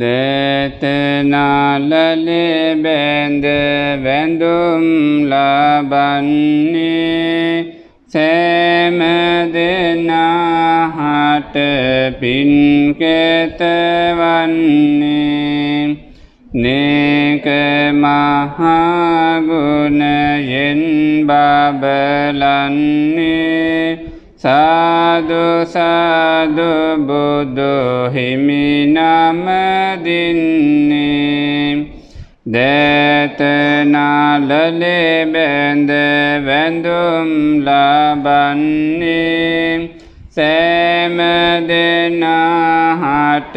දෙතනාලලි බැඳ වැඳුම් ලබන්නේ සෑම දෙනාහට පින්කෙතවන්නේ නේක මහාගුණයෙන් බබලන්නේ සාදු සාදු බුදු හිමිනම දින්නේ දේතනාලලේ බැඳ වැඳුම් ලබන්නේ සෑම දෙනාහට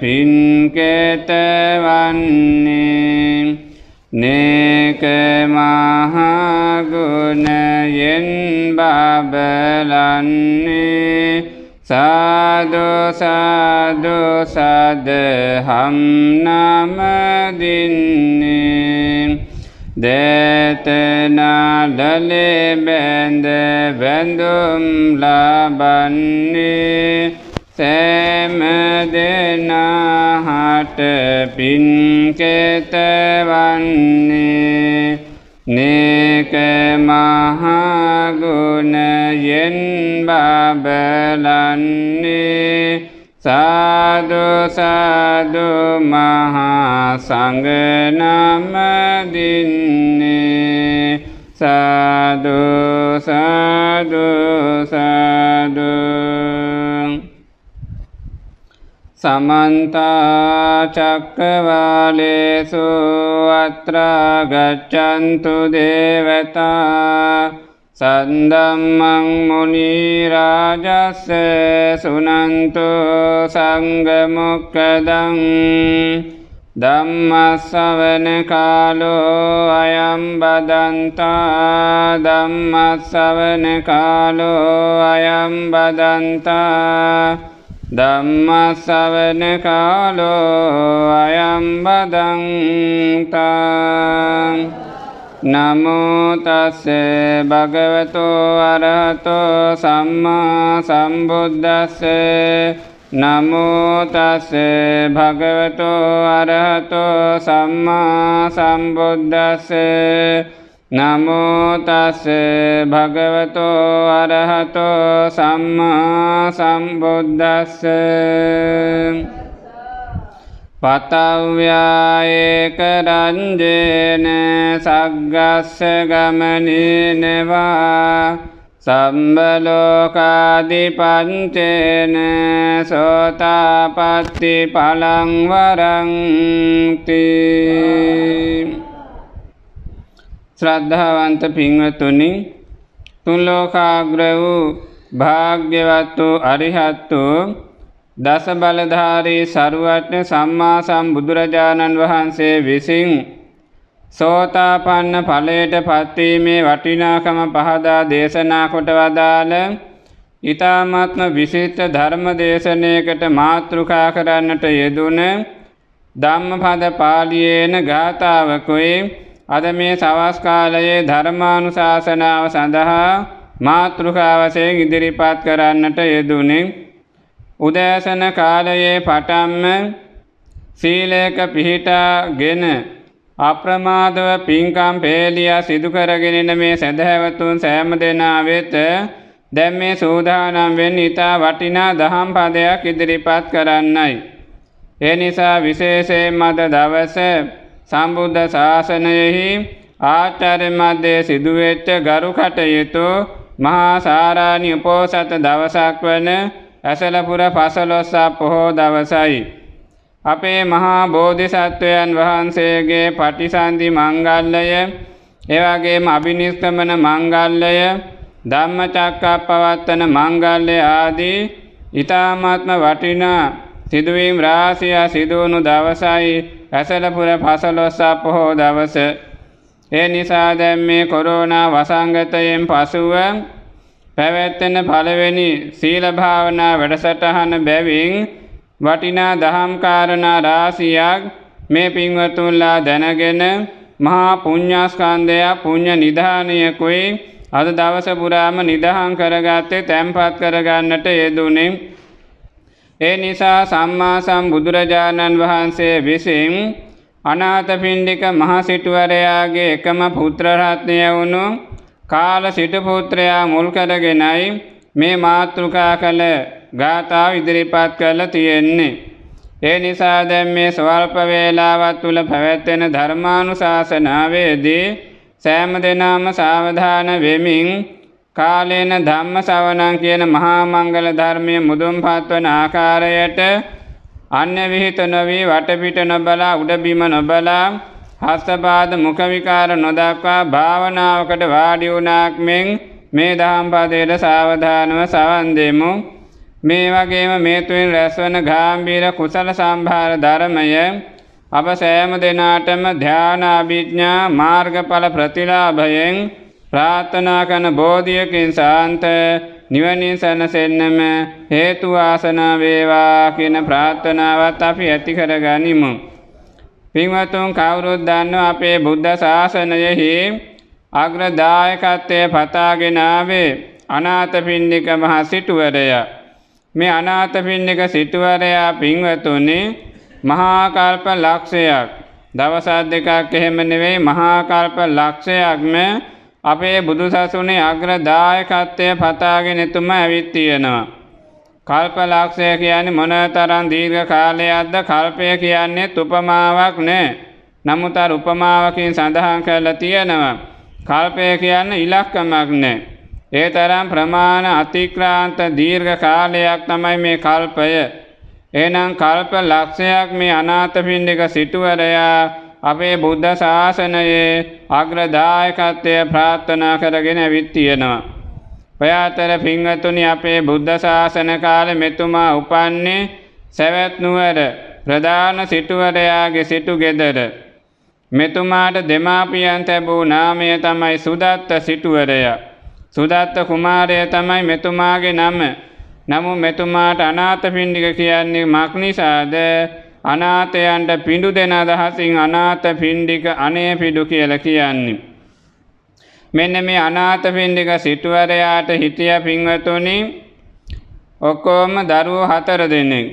පින්කෙතවන්නේ නිකමහාගුණයෙන් බබලන්නේ සාදුසාදුසදහම් නමදින්නේ දෙතනාඩලෙ බැඳ බැඳුම් ලබන්නේ සෑම දෙනාහට පින්කෙතවන්නේ නේක මහාගුණයෙන් බබලන්නේ සාදුසාදු මහා සංගනමදින්නේ සාදුසාදුසාදු समन्ताचक्रवालेषु अत्र गच्छन्तु देवता सन्दमं मुनिराजस्य सुनन्तु सङ्गमुखदं दम्मसवनकालो अयं वदन्ता दम्मसवनकालो अयं वदन्ता ධම්මසවන කාලෝ අයම්බදන්තා නමෝතස්ස භගවතෝ අරහතෝ සම්මා සම්බුද්දස්ස නමෝතස්ස භගවතෝ අරහතෝ සම්මා සම්බුද්දස්සේ නමෝතස්ස භගවතෝ අරහතෝ සම්මා සම්බුද්දස්ස පතව්‍යායේක රංජේන සග්ගස්ස ගමනිනවා සම්බලෝකාදිපංචේන සෝතාපට්ටි පලං වරංති ශ්‍රද්ධාවන්ත පින්වතුනි තුන්ලෝකාග්‍ර වූ භාග්‍යවත් වූ අරිහත් වූ දස බලධාරී සරුවට්න සම්මා සම්බුදුරජාණන් වහන්සේ විසින් සෝතාපන්න ඵලයට පත්වීමේ වටිනාකම පහදා දේශනා කොට වදාළ ඊ타මාත්ම විශේෂ ධර්ම දේශනාවකට මාතෘකා කරන්නට යෙදුන ධම්මපද පාළියේන ගාථාවකේ අද මේ සවස් කාලයේ ධර්මානුශාසනාව සඳහා මාතෘකාවසයෙන් ඉදිරිපත් කරන්නට යෙදුනේ උදෑසන කාලයේ පටන්ම සීලයක පිහිටාගෙන අප්‍රමාදව පින්කම් පේලියා සිදු කරගෙනෙන මේ සදහැවතුන් සෑම දෙනා වෙත දැන් මේ සූදානම් වෙන්නේ ඊට වටිනා දහම් පදයක් ඉදිරිපත් කරන්නයි. ඒ නිසා විශේෂයෙන්ම අද දවසේ සම්බුද්ධ ශාසනයෙහි ආචාර්යමත්දේ සිදුවෙච්ච ගරු කටයුතු මහා සාරාණි උපෝසත දවසක් වන ඇසලපුර පසළොස්සා පොහෝ දවසයි. අපේ මහා බෝධිසත්වයන් වහන්සේගේ පටිසන්ධි මංගල්ලය එවගේම අභිනිෂ්ක්‍මන මංගල්ලය ධම්මචක්කප්පවත්තන මංගල්‍ය ආදී ඊ타මාත්ම වටිනා සිදුවීම් රාශිය සිදුවුණු දවසයි ඇසලපුර පසළොස්සක් පොහෝ දවස. ඒ නිසා දැන් මේ කොරෝනා වසංගතයෙන් පසුව පැවැත්වෙන පළවෙනි සීල භාවනා වැඩසටහන බැවින් වටිනා දහම් කාරණා රාශියක් මේ පින්වතුන්ලා දැනගෙන මහා පුඤ්ඤාස්කන්ධය පුඤ්ඤ නිධානයකුයි අද දවස පුරාම නිදහම් කරගත්තේ තැම්පත් කරගන්නට යෙදුනේ ඒ නිසා සම්මා සම්බුදුරජාණන් වහන්සේ විසින් අනාථපිණ්ඩික මහසිටුවරයාගේ එකම පුත්‍රරත්නය වුණු කාල සිටපුත්‍රයා මුල් කරගෙනයි මේ මාතෘකා කළ ගාථාව ඉදිරිපත් කරලා තියෙන්නේ. ඒ නිසා දැන් මේ ස්වල්ප වේලාවක් තුල පැවැත්වෙන ධර්මානුශාසනාවේදී සෑම දෙනාම සාවධාන වෙමින් කාලේන ධම්ම සවනං කියන මහා මංගල ධර්මය මුදුන්පත් වන ආකාරයට අන්‍ය විහිත නොවී වටපිට නොබලා උඩබිම නොබලා හස්තපාද මුඛ විකාර නොදක්වා භාවනාවකට වාඩි වුණාක් මෙන් මේ දහම් පදයට සාවධානව සවන් දෙමු මේ වගේම මේ තුලින් රැස්වන ගාම්භීර කුසල සම්භාර ධර්මය අප සෑම දිනාටම ධානාභිඥා මාර්ගඵල ප්‍රතිලාභයෙන් ප්‍රාර්ථනා කරන බෝධියකින් සාන්ත නිවනින් සැනසෙන්නම හේතු වාසනා වේවා කියන ප්‍රාර්ථනාවත් අපි ඇති කරගනිමු. පින්වතුන් කවුරුත් දන්නවා අපේ බුද්ධ ශාසනයෙහි අග්‍රදායකත්වය පතාගෙන ආවේ අනාථපිණ්ඩික මහ සිටුවරයා. මේ අනාථපිණ්ඩික සිටුවරයා පින්වතුනි මහා කල්ප ලක්ෂයක් දවස් දෙකක් එහෙම නෙවෙයි මහා කල්ප ලක්ෂයක්ම අපේ බුදු සසුනේ අග්‍රදායකත්වය පතාගෙන එතුම ඇවිත් තියෙනවා. කල්පලක්ෂය කියන්නේ මොන තරම් දීර්ඝ කාලයක්ද කල්පය කියන්නේ උපමාවක් නෑ. නමුත් අර උපමාවකින් සඳහන් කරලා තියෙනවා. කල්පය කියන්නේ ඉලක්කමක් නෑ. ඒ තරම් ප්‍රමාණ අතික්‍රාන්ත දීර්ඝ කාලයක් තමයි මේ කල්පය. එහෙනම් කල්ප ලක්ෂයක් මේ අනාථපිණ්ඩික සිටුවරයා අපේ බුද්ධ ශාසනයේ අග්‍රදායකත්වය ප්‍රාර්ථනා කරගෙන විත්තියෙනවා. ඔයාතර පිංහතුනි අපේ බුද්ධ ශාසන කාල මෙතුමා උපන්නේ සැවැත්නුවර ප්‍රධාන සිටුවරයාගේ සිටු ගෙදර. මෙතුමාට දෙමාපියන් තැබූ නාමය තමයි සුදත්ත සිටුවරයා. සුදත්ත කුමාරය තමයි මෙතුමාගේ නම. නමු මෙතුමාට අනාත පින්ඩික කියන්නේ මක් නිසාද අනාතයන්ට පිඩු දෙෙන අදහසින් අනාත පින්ඩික අනේ පිඩු කියල කියන්නේ. මෙන්න මේ අනාත පින්ඩික සිටුවරයාට හිටිය පිංවතුනි ඔක්කෝම දරුව හතර දෙනෙක්.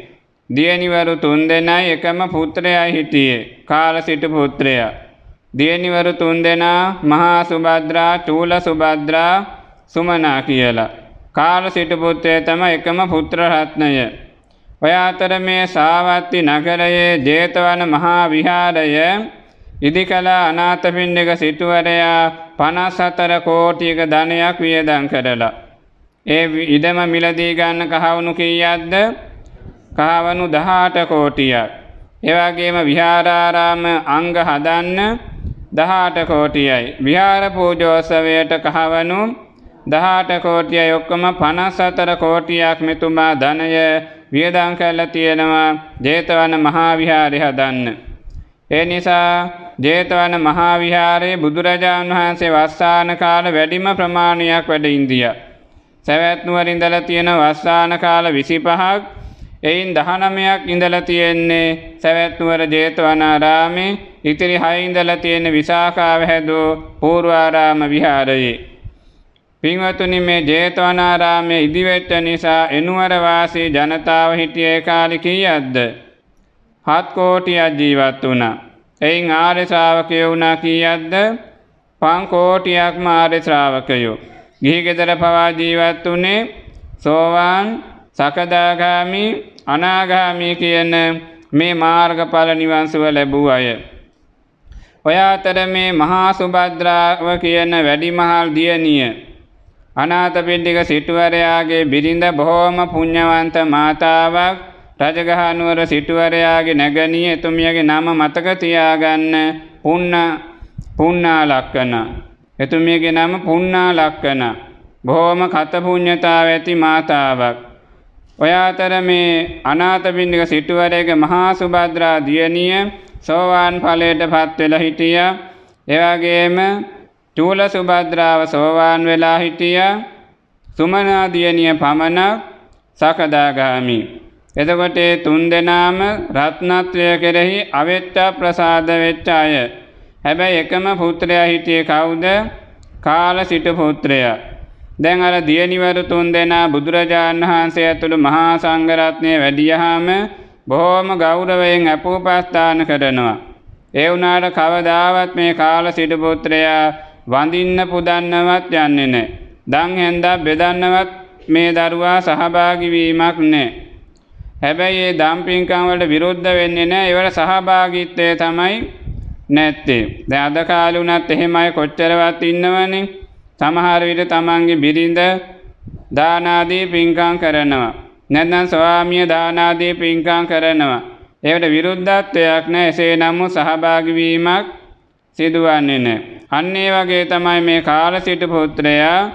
දියනිවරු තුන් දෙනයි එකම පුත්‍රයයි හිටියේ කාල සිටු පුත්‍රයා. දියනිවරු තුන් දෙනා මහා සුබද්‍රා චූල සුබද්‍රා සුමනා කියලා. කාල සිටුපුත්‍රය තම එකම පුත්‍රරත්නය. ඔය අතර මේ සාවත්ති නගරයේ ජේතවන මහා විහාරය ඉදිකළ අනාථපිණ්ඩික සිටුවරයා 54 කෝටියක ධනයක් වියදම් කරලා ඒ ඉඩම මිලදී ගන්න කහවණු කීයක්ද? කහවණු 18 කෝටියක්. ඒ වගේම විහාරාරාම අංග හදන්න 18 කෝටියයි. විහාර පූජෝත්සවයට කහවණු 18 කෝටියයි ඔක්කොම 54 කෝටියක් මෙතුමා ධනය වියදම් කරලා තියෙනවා ජේතවන මහාවිහාරය හදන්න. ඒ නිසා ජේතවන මහාවිහාරයේ බුදුරජාණන් වහන්සේ වස්සාන කාල වැඩිම ප්‍රමාණයක් වැඩ ඉන්දියා. සැවැත් නුවර ඉඳලා තියෙන වස්සාන කාල 25ක් එයින් 19ක් ඉඳලා තියෙන්නේ සැවැත් නුවර ජේතවනාරාමේ ඉතිරි 6 ඉඳලා තියෙන විසාකාව හැදූ පූර්වාරාම විහාරයේ පින්වතුනි මේ ජේතවනාරාමයේ ඉදිවෙච්ච නිසා එනුවර වාසී ජනතාව හිටියේ කාලේ කීයක්ද? 7 කෝටියක් ජීවත් වුණා. එයින් ආර්ය ශ්‍රාවකයෝ වුණා කීයක්ද? 5 කෝටියක්ම ආර්ය ශ්‍රාවකයෝ. ගිහි ගෙදර පවා ජීවත් වුණේ සෝවාන්, සකදාගාමි, අනාගාමි කියන මේ මාර්ගඵල නිවන් සුව ලැබුව අය. ඔය අතර මේ මහා සුබද්‍රාව කියන වැඩිමහල් දියණිය අනාථපිණ්ඩික සිටුවරයාගේ බිරිඳ බොහෝම පුණ්‍යවන්ත මාතාවක් රජගහ නුවර සිටුවරයාගේ නැගණිය එතුමියගේ නම මතක තියාගන්න පුන්න පුන්නා ලක්කන එතුමියගේ නම පුන්නා ලක්කන බොහෝම කතපුඤ්ඤතාව ඇති මාතාවක් ඔය අතර මේ අනාථපිණ්ඩික සිටුවරයාගේ මහා සුභද්‍රා දියණිය සෝවාන් ඵලයට පත් වෙලා හිටියා එවාගේම චූල සුභද්‍රාව සෝවාන් වෙලා හිටිය සුමනාදියනිය පමණක් සකදාගාමි. එතකොට තුන් දෙනාම රත්නත්‍රය කෙරෙහි අවෙච්චා ප්‍රසාද වෙච්ච අය. හැබැයි එකම පුත්‍රයා හිටියේ කවුද? කාල සිට පුත්‍රයා. දැන් අර දියණිවරු තුන් දෙනා බුදුරජාණන් වහන්සේ ඇතුළු මහා සංඝරත්නය වැඩියහම බොහෝම ගෞරවයෙන් අපෝපස්ථාන කරනවා. ඒ වුණාට කවදාවත් මේ කාල සිට පුත්‍රයා වඳින්න පුදන්නවත් යන්නේ නෑ. දන් හැන්දා බෙදන්නවත් මේ දරුවා සහභාගිවීමක් නෑ. හැබැයි ඒ දම්පින්කම්වලට විරුද්ධ වෙන්නේ නෑ ඒවට සහභාගිත්වය තමයි නැත්තේ. දැන් අද කාලේ උනත් එහෙමයි කොච්චරවත් ඉන්නවනේ. සමහර විට තමන්ගේ බිරිඳ දාන ආදී පින්කම් කරනවා. නැත්නම් ස්වාමිය දාන ආදී පින්කම් කරනවා. ඒවට විරුද්ධත්වයක් නැහැ. එසේ නමුත් සහභාගී වීමක් සිදුවන්නේ නැහැ. අන්නේ වගේ තමයි මේ කාල සිටු පුත්‍රයා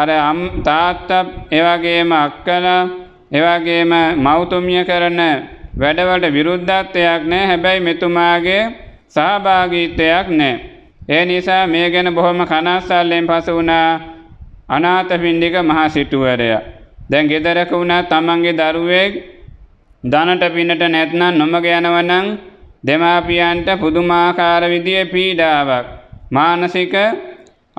අර අම් තාත්ත එවගේම අක්කල එවගේම මෞතුමිය කරන වැඩවලට විරුද්ධත්වයක් නෑ හැබැයි මෙතුමාගේ සහභාගීත්වයක් නෑ. ඒ නිසා මේ ගැන බොහොම කනස්සල්ලෙන් පසු වුණා අනාථ පිණ්ඩික මහා සිටුවරයා. දැන් ගෙදරක වුණා තමන්ගේ දරුවෙක් ධනට පිනට නැත්නම් නොමග යනවනම් දෙමාපියන්ට පුදුමාකාර විදිහේ පීඩාවක්. මානසික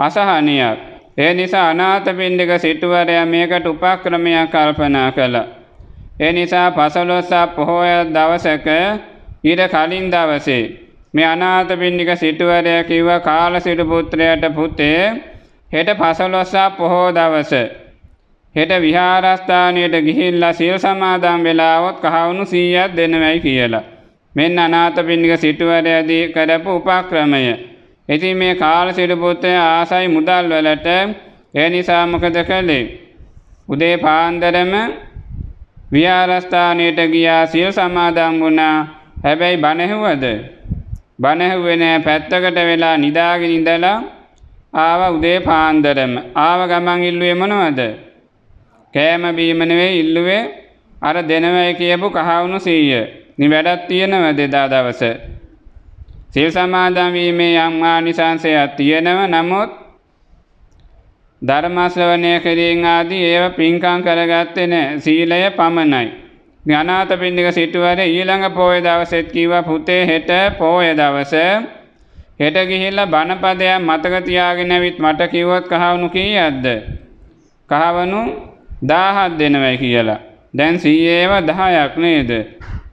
අසහනියක්. ඒ නිසා අනාථපිණ්ඩික සිටුවරයා මේකට උපක්‍රමයක් කල්පනා කළා. ඒ නිසා පසළොස්වක පොහොය දවසක ඊට කලින් දවසේ මේ අනාථපිණ්ඩික සිටුවරයා කිව්ව කාලසිටු පුත්‍රයාට පුතේ හෙට පසළොස්වක පොහොය දවසේ හෙට විහාරස්ථානයට ගිහිල්ලා සිල් සමාදන් වෙලාවොත් කහවණු 100ක් දෙනවයි කියලා. මෙන්න අනාථපිණ්ඩික සිටුවරයාදී කරපු උපක්‍රමය. ඉතින් මේ කාලසිරි පුත්‍රයා ආසයි මුදල් වලට ඒ නිසා මොකද කළේ? උදේ පාන්දරම විහාරස්ථානයට ගියා සිල් සමාදන් වුණා. හැබැයි බණහුවද? බණහුවේ නෑ පැත්තකට වෙලා නිදාගෙන ඉඳලා ආව උදේ පාන්දරම ආව ගමන් ඉල්ලුවේ මොනවද? කෑම බීම නෙවෙයි ඉල්ලුවේ අර දෙනවයි කියපු කහවණු 100. නි වැඩක් තියෙනවද එදා දවසේ? සිල් සමාදන් වීමේ යම් ආනිසංසයක් තියෙනව නමුත් ධර්ම ශ්‍රවණය කිරීම ආදී ඒව පින්කම් කරගත්තේ නැහැ. සීලය පමණයි. ඥානාත පින්නික සිටුවර ඊළඟ පොය දවසෙත් කිව්වා පුතේ හෙට පොය දවස හෙට ගිහිල්ලා බණපදයක් මතක තියාගෙන ඇවිත් මට කිව්වොත් කහවණු කීයක්ද? කහවණු 1000ක් දෙනවයි කියලා. දැන් 100 ඒවා 10ක් නේද?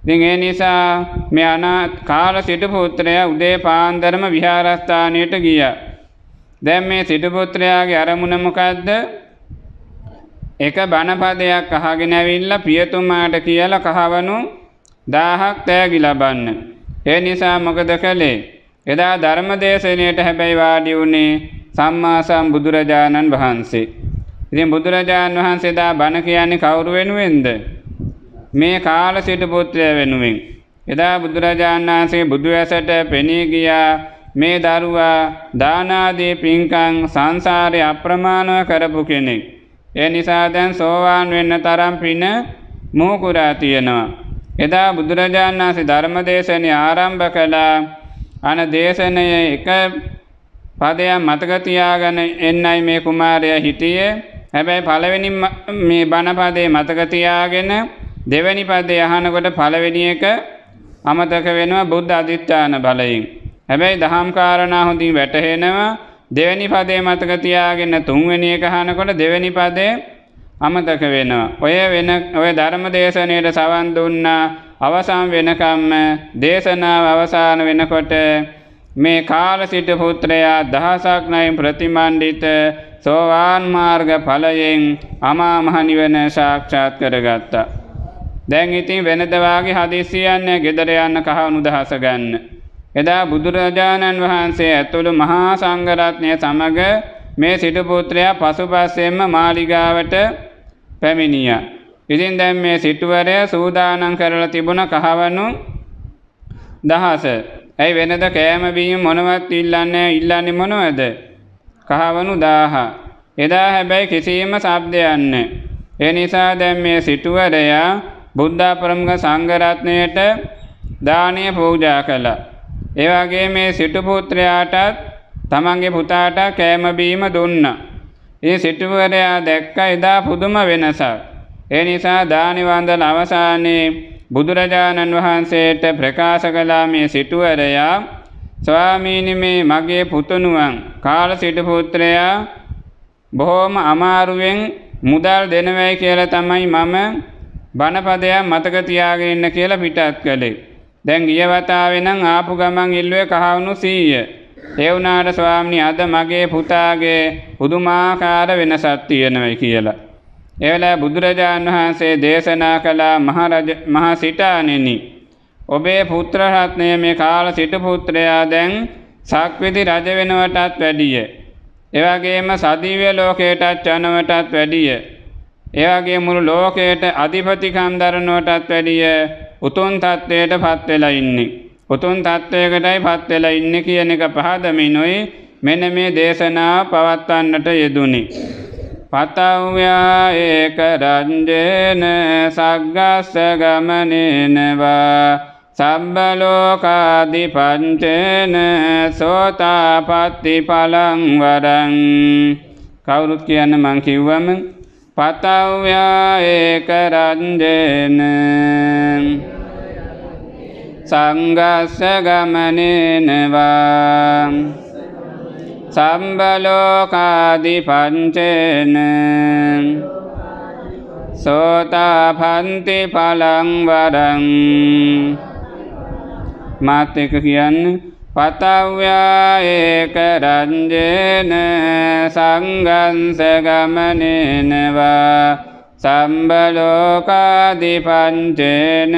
ඉතින් ඒ නිසා මේ අනාථ කාල සිටු පුත්‍රයා උදේ පාන්දරම විහාරස්ථානයට ගියා. දැන් මේ සිටු පුත්‍රයාගේ අරමුණ මොකද්ද? එක බණපදයක් අහගෙන ඇවිල්ලා පියතුමාට කියලා කහවණු 1000ක් තෑගි ලබන්න. ඒ නිසා මොකද කළේ? එදා ධර්මදේශනයට හැබැයි වාඩි වුණේ සම්මා සම්බුදුරජාණන් වහන්සේ. ඉතින් බුදුරජාණන් වහන්සේ දා බණ කියන්නේ කවුරු වෙනුවෙන්ද? මේ කාලසිට පුත්‍රය වෙනුවෙන්. එදා බුදුරජාණන් වහන්සේ බුදුඇසට පෙනී ගියා මේ දරුවා දානාදී පින්කං සංසාරය අප්‍රමාණව කරපු කෙනෙක්. ඒ නිසා දැන් සෝවාන් වෙන්න තරම් පින මෝකුරා තියෙනවා. එදා බුදුරජාණන් වහන්සේ ධර්මදේශනය ආරම්භ කළා. අන දේශනයේ එක පදයක් මතක තියාගෙන එන්නයි මේ කුමාරයා හිටියේ. හැබැයි පළවෙනි මේ බණ පදේ මතක තියාගෙන දෙවැනි පදේ අහනකොට පළවෙනි එක අමතක වෙනවා බුද්ධ අධිෂ්ඨාන බලයෙන්. හැබැයි දහම් කාරණා හොඳින් වැටහෙනවා දෙවැනි පදේ මතක තියාගෙන තුන්වෙනි එක අහනකොට දෙවැනි පදේ අමතක වෙනවා. ඔය වෙන ඔය ධර්ම දේශනාවට සවන් දුන්නා අවසන් වෙනකම්ම දේශනාව අවසන් වෙනකොට මේ කාලසිට පුත්‍රයා දහසක් නයින් ප්‍රතිමන්ඩිත සෝවාන් මාර්ග ඵලයෙන් අමා මහ නිවන සාක්ෂාත් කරගත්තා. දැන් ඉතින් වෙනදවාගේ හදිසියන්න ගෙදරයන්න කහවුණු දහස ගන්න. එදා බුදුරජාණන් වහන්සේ ඇතුළු මහා සංගරත්නය සමඟ මේ සිටුපුත්‍රයා පසුපස්සෙන්ම මාලිගාවට පැමිණිය. ඉතින් දැන් මේ සිටුවරය සූදානම් කරලා තිබුණ කහවනු දහස. ඇයි වෙනද කෑමබීම මොනවත් ඉල්ලන්නේ ඉල්ලන්නේ මොනවද. කහවනු දාහ. එදා හැබැයි කිසිීම සබ්දයන්න. එනිසා දැන් මේ සිටුවරයා බුද්ධා ප්‍රමුඛ සංඝරත්නයට දානය පූජා කළා. ඒ වගේ මේ සිටු පුත්‍රයාටත් තමන්ගේ පුතාට කෑම බීම දුන්නා. ඒ සිටුවරයා දැක්ක එදා පුදුම වෙනසක්. ඒ නිසා දානිවන්දන අවසානයේ බුදුරජාණන් වහන්සේට ප්‍රකාශ කළා මේ සිටුවරයා ස්වාමීනි මේ මගේ පුතුණුවන් කාල සිටු පුත්‍රයා බොහොම අමාරුවෙන් මුදල් දෙනවයි කියලා තමයි මම බණපදයක් මතක තියාගෙන ඉන්න කියලා පිටත් කළේ. දැන් ගිය වතාවේ නම් ආපු ගමන් ඉල්ලුවේ කහවණු 100. ඒ වුණාට ස්වාමීනි අද මගේ පුතාගේ පුදුමාකාර වෙනසක් තියෙනවා කියලා. ඒ වෙලාවේ බුදුරජාණන් වහන්සේ දේශනා කළ මහරජ මහා සිටාණෙනි ඔබේ පුත්‍ර රත්නය මේ කාල සිට පුත්‍රයා දැන් සක්විති රජ වෙනවටත් වැඩිය. එවැගේම සදීව්‍ය ලෝකයටත් යනවටත් වැඩිය. එයාගේ මුළු ලෝකයට අධිපතිකම් දරනවටත් වැඩිය උතුම් තත්ත්වයට පත් වෙලා ඉන්නේ. උතුම් තත්ත්වයකටයි පත් වෙලා ඉන්නේ කියන එක පහදමිනුයි මෙන්න මේ දේශනාව පවත්වන්නට යෙදුනි. පතව්‍යා ඒක රංජේන සග්ගස්ස ගමනේනවා සම්බලෝකාදිපංචේන සෝතාපට්ටි පලං වරං කවුරුත් කියන්න මං කිව්වම පතව්‍යා ඒක රන්ජන සංගස්ස ගමනනවා සම්බලෝකාදි පංචන සෝතා පන්ති පලංවරං මාත් එක කියන්න පතව්‍යාඒකරංජන සංගන්සගමනෙනවා සම්බලෝකාදිපංචන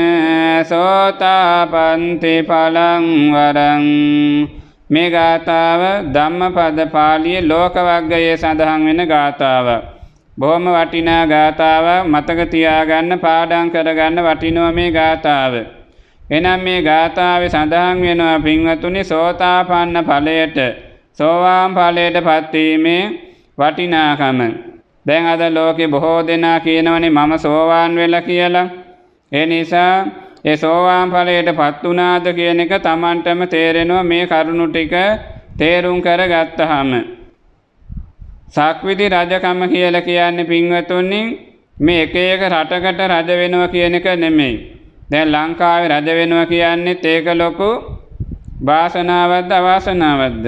සෝතාපන්ති පලංවරං මේ ගාථාව ධම්ම පද පාලිය ලෝකවක්ගයේ සඳහන් වෙන ගාථාව. බොහොම වටිනා ගාථාව මතක තියාගන්න පාඩං කරගන්න වටිනෝ මේ ගාථාව. එනම් මේ ගාථාවේ සඳහන් වෙනවා පින්වතුනි සෝතාපන්න ඵලයට සෝවාන් ඵලයට පත්වීමේ වටිනාකම. දැන් අද ලෝකේ බොහෝ දෙනා කියනවනේ මම සෝවාන් වෙලා කියලා. ඒ නිසා ඒ සෝවාන් ඵලයට පත් වුණාද කියන එක Tamanටම තේරෙනවා මේ කරුණු ටික තේරුම් කරගත්තාම. සක්විති රජකම කියලා කියන්නේ පින්වතුනි මේ එක එක රටකට රජ වෙනවා කියන එක නෙමෙයි. දැන් ලංකාවේ රජ වෙනවා කියන්නේත් ඒක ලොකු වාසනාවක්ද අවාසනාවක්ද?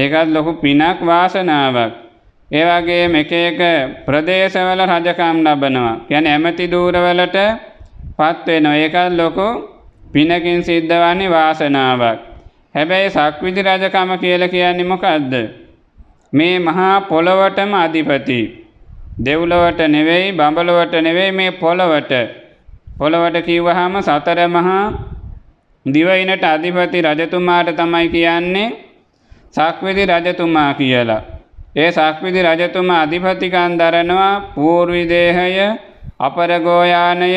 ඒකත් ලොකු පිනක් වාසනාවක්. ඒ වගේම එක එක ප්‍රදේශවල රජකම් ලබනවා. කියන්නේ ඇමති දූරවලට පත් වෙනවා. ඒකත් ලොකු පිනකින් සිද්ධවන්නේ වාසනාවක්. හැබැයි සක්විති රජකම කියලා කියන්නේ මොකද්ද? මේ මහා පොළොවටම අධිපති. දෙව්ලොවට නෙවෙයි, බඹලොවට නෙවෙයි මේ පොළොවට. පොළොවට කිව්වහම සතර මහා දිවයිනට අධිපති රජතුමාට තමයි කියන්නේ සක්විති රජතුමා කියලා. ඒ සක්විති රජතුමා අධිපතිකන් දරනවා පූර්විදේහය අපරගෝයානය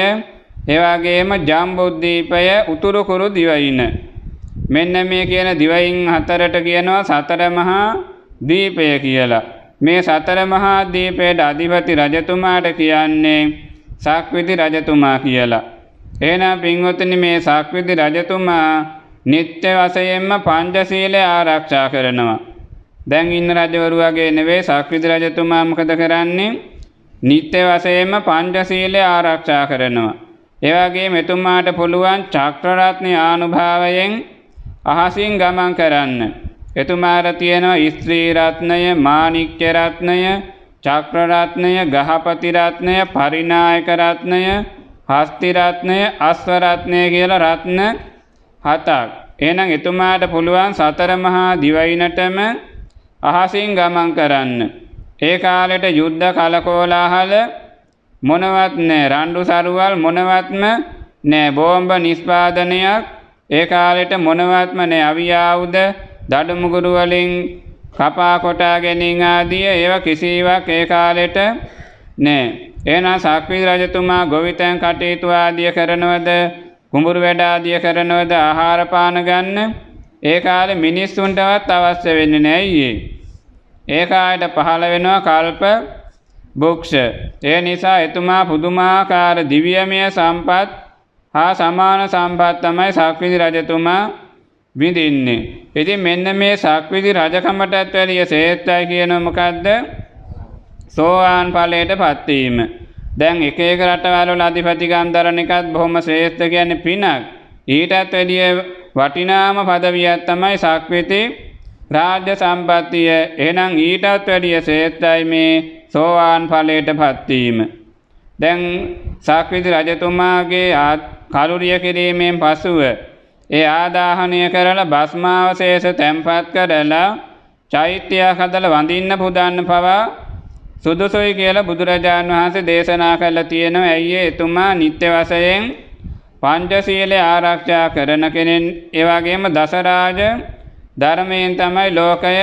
එවාගේම ජම්බුද්ධීපය උතුරුකුරු දිවයින. මෙන්න මේ කියන දිවයින් හතරට කියනවා සතර මහා දීපය කියලා. මේ සතර මහා දීපයට අධිපති රජතුමාට කියන්නේ සක්විති රජතුමා කියලා. එහෙනම් පින්වතුනි මේ සක්විති රජතුමා නිත්‍ය වශයෙන්ම පංචශීලය ආරක්ෂා කරනවා. දැන් ඉන්න රජවරුවගේ නෙවෙයි සක්විති රජතුමා මොකද කරන්නේ? නිත්‍ය වශයෙන්ම පංචශීලය ආරක්ෂා කරනවා. ඒ වගේම එතුමාට පුළුවන් චක්‍රරත්න ආනුභාවයෙන් අහසින් ගමන් කරන්න. එතුමාට තියෙනවා ස්ත්‍රී රත්නය, මාණික්‍ය රත්නය, චක්‍රරත්නය ගහපතිරත්නය පරිනායකරත්නය හස්තිරත්නය අස්වරත්නය කියල රත්න හතක්. එනම් එතුමාට පුළුවන් සතරමහා දිවයිනටම අහසින් ගමන් කරන්න. ඒ කාලෙට යුද්ධ කලකෝලාහල මොනවත් නෑ රණ්ඩු සරුවල් මොනවත්ම නෑ බෝම්භ නිස්පාදනයක් ඒ කාලෙට මොනවත්ම නෑ අවියාවුද දඩමුගුරුවලින් කපා කොටා ගැනීම ආදිය ඒව කිසිවක් ඒ කාලෙට නෑ. එහෙනම් සක්විති රජතුමා ගොවිතැන් කටයුතු ආදිය කරනවද? කුඹුරු වැඩ ආදිය කරනවද? ආහාර පාන ගන්න? ඒ කාලේ මිනිස්සුන්ටවත් අවශ්‍ය වෙන්නේ නෑ ඊයේ. ඒ කාලයට පහළ වෙනවා කල්ප බුක්ෂ. ඒ නිසා එතුමා පුදුමාකාර දිව්‍යමය සම්පත් හා සමාන සම්පත් තමයි සක්විති රජතුමා විඳින්නේ. ඉතින් මෙන්න මේ සක්විති රජකමටත් වැඩිය ශේෂ්ඨයි කියනවා මොකද්ද? සෝවාන් ඵලයට පත්වීම. දැන් එක එක රටවල වල අධිපතිකම් දරන එකත් බොහොම ශ්‍රේෂ්ඨ කියන්නේ පිනක්. ඊටත් වැඩිය වටිනාම পদවියක් තමයි සක්විති රාජ්‍ය සම්පත්තිය. එහෙනම් ඊටත් වැඩිය ශ්‍රේෂ්ඨයි මේ සෝවාන් ඵලයට පත්වීම. දැන් සක්විති රජතුමාගේ කලුරිය කිරීමෙන් පසුව ඒ ආදාහනය කරලා භස්මාවශේෂ තැන්පත් කරලා චෛත්‍යයක් හදලා වඳින්න පුදන්න පවා සුදුසුයි කියලා බුදුරජාන් වහන්සේ දේශනා කළා තියෙනවා. ඇයි එතුමා නිත්‍ය වශයෙන් පංචශීලය ආරක්ෂා කරන කෙනෙක්. ඒ වගේම දසරාජ ධර්මයෙන් තමයි ලෝකය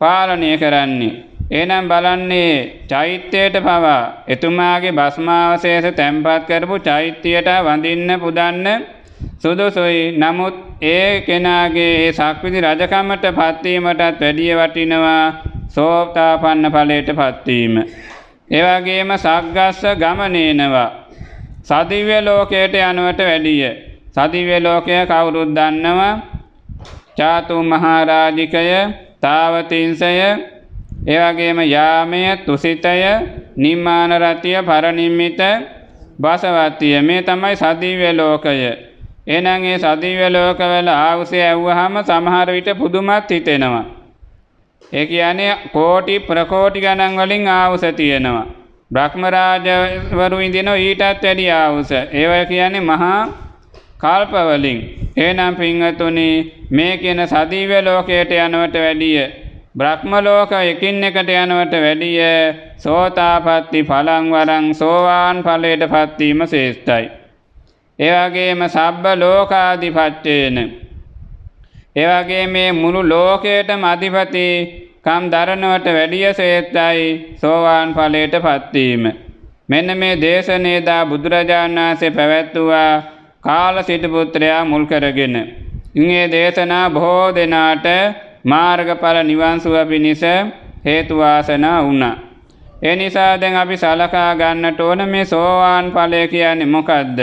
පාලනය කරන්නේ. එහෙනම් බලන්නේ චෛත්‍යයට පවා එතුමාගේ භස්මාවශේෂ තැන්පත් කරපු චෛත්‍යයට වඳින්න පුදන්න සුදුසුයි නමුත් ඒ කෙනාගේ ඒ සක්විති රජකමට පත්වීමටත් වැඩිය වටිනවා සෝප්තාපන්න ඵලයට පත්වීම. එවගේම සක්ගස්ස ගමනේනවා. සදිව්‍ය ලෝකයට යනුවට වැඩිය. සදිව්‍ය ලෝකය කවුරුත් දන්නවා චාතු මහරාජිකය තාවතිංසය එවගේම යාමය තුසිතය නිර්මාණ රතිය පරනිම්මිත බසවත්තිය මේ තමයි සදිව්‍ය ලෝකය එහෙනම් ඒ සදීව ලෝකවල ආවුසේ ඇව්වහම සමහර විට පුදුමත් හිතෙනවා. ඒ කියන්නේ කෝටි ප්‍රකෝටි ගණන් වලින් ආවුස තියෙනවා. බ්‍රහ්ම රාජවරු ඉඳිනෝ ඊටත් වැඩි ආවුස. ඒවා කියන්නේ මහා කල්ප වලින්. එහෙනම් පින්වතුනි මේ කියන සදීව ලෝකයට යනවට වැඩිය බ්‍රහ්ම ලෝක එකින් එකට යනවට වැඩිය සෝතාපට්ටි ඵලං වරං සෝවාන් ඵලයටපත් වීම ශ්‍රේෂ්ඨයි. ඒවගේම සබ්බ ලෝකාධිපච්චයන. ඒවගේ මේ මුළු ලෝකයට මධිපති කම් දරනවට වැඩිය සේත්තයි සෝවාන් ඵලයට පත්වීම. මෙන්න මේ දේශනේදා බුදුරජාණන් වහන්සේ පැවැත්වුවා කාල සිටපුත්‍රයා මුල් කරගෙන. ඉංගේ දේශනා බොහෝ දෙනාට මාර්ගඵල නිවන්සුව පිණිස හේතුවාසනා වුණා. එනිසා දැන් අපි සලකා ගන්නට ඕන මේ සෝවාන් ඵලය කියන්නේ මොකද්ද?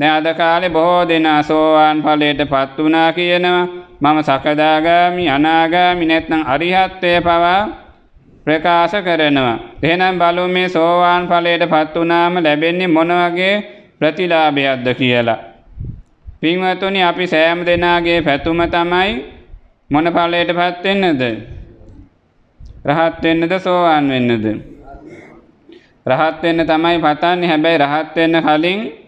දැන් අද කාලේ බොහෝ දෙනා සෝවාන් ඵලයට පත් වුණා කියනවා. මම සකදාගාමි අනාගාමි නැත්නම් අරිහත්ත්වය පවා ප්‍රකාශ කරනවා. එහෙනම් බලමු මේ සෝවාන් ඵලයට පත් වුණාම ලැබෙන්නේ මොන වගේ ප්‍රතිලාභයක්ද කියලා. පින්වත්නි අපි සෑම දෙනාගේ පැතුම තමයි මොන ඵලයට පත් වෙන්නද? රහත් වෙන්නද සෝවාන් වෙන්නද? රහත් වෙන්න තමයි පතන්නේ. හැබැයි රහත් වෙන්න කලින්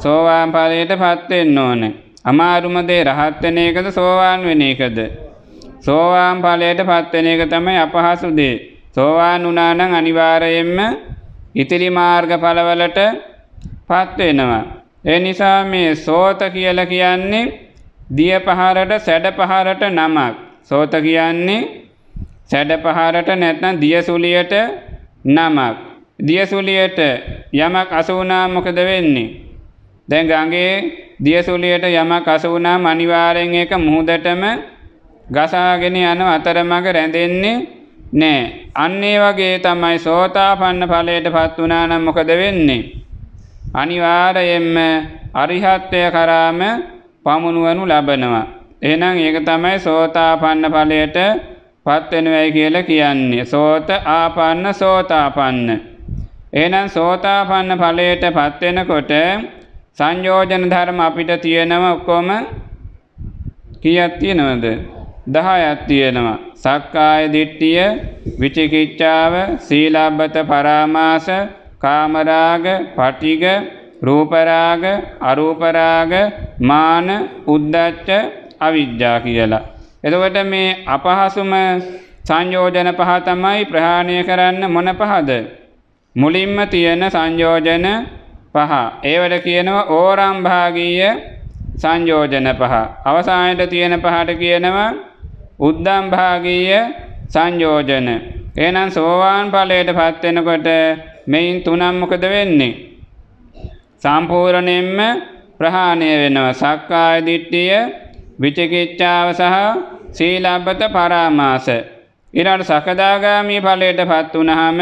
සෝවාන් ඵලයට පත්වෙන්න ඕන. අමාරුම දේ රහත් වෙන එකද සෝවාන් වෙන එකද? සෝවාන් ඵලයට පත්වෙන එක තමයි අපහසු දේ. සෝවාන් වුණා නම් අනිවාර්යයෙන්ම ඉතිරි මාර්ග ඵලවලට පත්වෙනවා. ඒ නිසා මේ සෝත කියලා කියන්නේ දිය පහරට සැඩ පහරට නමක්. සෝත කියන්නේ සැඩ පහරට නැත්නම් දිය සුලියට නමක්. දියසුලියට යමක් අසුනා මොකද වෙන්නේ? දැන් ගඟේ දියසුලියට යමක් අසු වුණාම අනිවාර්යෙන් ඒක මුහුදටම ගසාගෙන යන අතරමඟ රැඳෙන්නේ නෑ. අන්න ඒ වගේ තමයි සෝතාපන්න ඵලයටපත් වුණා නම් මොකද වෙන්නේ? අනිවාර්යයෙන්ම අරිහත්ත්වය කරාම පමුණුවනු ලබනවා. එහෙනම් ඒක තමයි සෝතාපන්න ඵලයට පත් වෙනවයි කියලා කියන්නේ. සෝත ආපන්න සෝතාපන්න. එහෙනම් සෝතාපන්න ඵලයට පත් වෙනකොට සංයෝජන ධර්ම අපිට තියෙනව ඔක්කොම කියක් තියෙනවද දහයක් තියෙනවා සක්කාය දිට්ඨිය විචිකිච්ඡාව සීලබ්බත පරාමාස කාමරාග පටිග රූපරාග අරූපරාග මාන උද්දච්ච අවිජ්ජා කියලා. එතකොට මේ අපහසුම සංයෝජන පහ තමයි ප්‍රහාණය කරන්න මොන පහද? මුලින්ම තියෙන සංයෝජන පහ. ඒවට කියනවා ඕරම්භාගීය සංයෝජන පහ. අවසානයට තියෙන පහට කියනවා උද්දම්භාගීය සංයෝජන. එහෙනම් සෝවාන් ඵලයට පත් වෙනකොට මෙයින් තුනක් මොකද වෙන්නේ? සම්පූර්ණයෙන්ම ප්‍රහාණය වෙනවා. සක්කාය දිට්ඨිය, විචිකිච්ඡාව සහ සීලබ්බත පරාමාස. ඊළඟ සකදාගාමී ඵලයට පත් වුනහම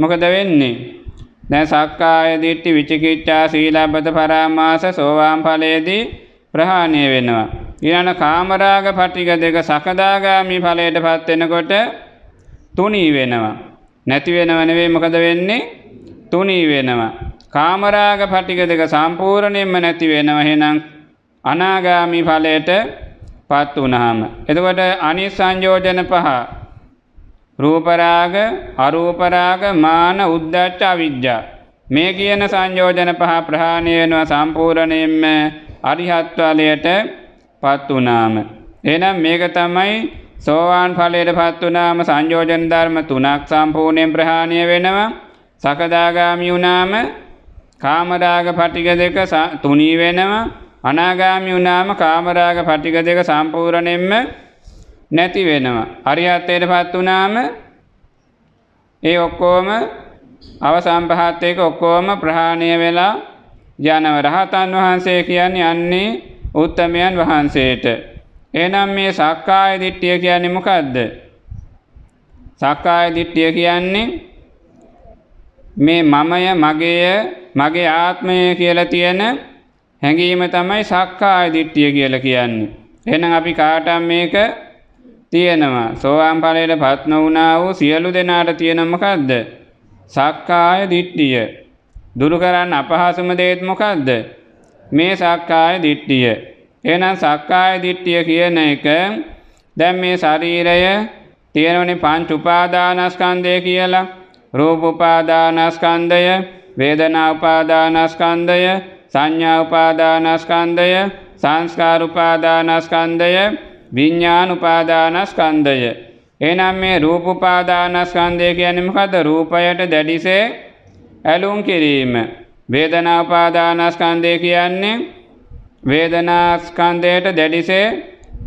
මොකද වෙන්නේ? දැන් සක්කාය දිට්ඨි විචිකිච්ඡා සීලබ්බත පරාමාස සෝවාන් ඵලයේදී ප්‍රහාණය වෙනවා. ඊළඟ කාමරාග පටිග දෙක සකදාගාමි ඵලයටපත් වෙනකොට තුනී වෙනවා. නැති වෙනව නෙවෙයි මොකද වෙන්නේ? තුනී වෙනවා. කාමරාග පටිග දෙක සම්පූර්ණයෙන්ම නැති වෙනවා. එහෙනම් අනාගාමි ඵලයටපත් වුණාම. එතකොට අනිසංයෝජන පහ රූපරාග අරූපරාග මාන උද්දච්ච අවිජ්ජා මේ කියන සංයෝජන පහ ප්‍රහාණය වෙනවා සම්පූර්ණයෙන්ම අරිහත් ඵලයට පත් වුණාම එහෙනම් මේක තමයි සෝවාන් ඵලයට පත් වුණාම සංයෝජන ධර්ම තුනක් සම්පූර්ණයෙන් ප්‍රහාණය වෙනවා සකදාගාමි වුණාම කාමරාග පටික දෙක තුනී වෙනවා අනාගාමි වුණාම කාමරාග පටික දෙක සම්පූර්ණයෙන්ම නැති වෙනවා. අරිහත්වයට පත් වනාම ඒ ඔක්කෝම අවසම්පහත්තයක ඔක්කෝම ප්‍රහාණය වෙලා ජනව රහතන් වහන්සේ කියන්නේ යන්නේ උත්තමයන් වහන්සේට. එනම් මේ සක්කාය දිට්ඨිය කියන්නේ මොකද්ද? සක්කාය දිට්ඨිය කියන්නේ මේ මමය මගේය මගේ ආත්මය කියලා තියෙන හැඟීම තමයි සක්කාය දිට්ඨිය කියලා කියන්නේ. එහෙනම් අපි කාටම් මේක තියෙනවා. සෝවාන් ඵලයට පත් නොවුනා වූ සියලු දෙනාට තියෙන මොකද්ද? සක්කාය දිට්ඨිය. දුරු කරන්න අපහසුම දේත් මොකද්ද? මේ සක්කාය දිට්ඨිය. එහෙනම් සක්කාය දිට්ඨිය කියන එක දැන් මේ ශරීරය තියෙනවනේ පංච උපාදානස්කන්ධය කියලා. රූප උපාදානස්කන්ධය, වේදනා උපාදානස්කන්ධය, සංඥා උපාදානස්කන්ධය, සංස්කාර උපාදානස්කන්ධය විඤ්ඥානුපාදානස්කන්දය. එනම් මේ රූපපාදානස්කන්දය කියනමකද රූපයට දැඩිසේ ඇලුම් කිරීම. වේදනාපාදානස්කන්දය කියන්නේ වේදනාස්කන්දයට දැඩිසේ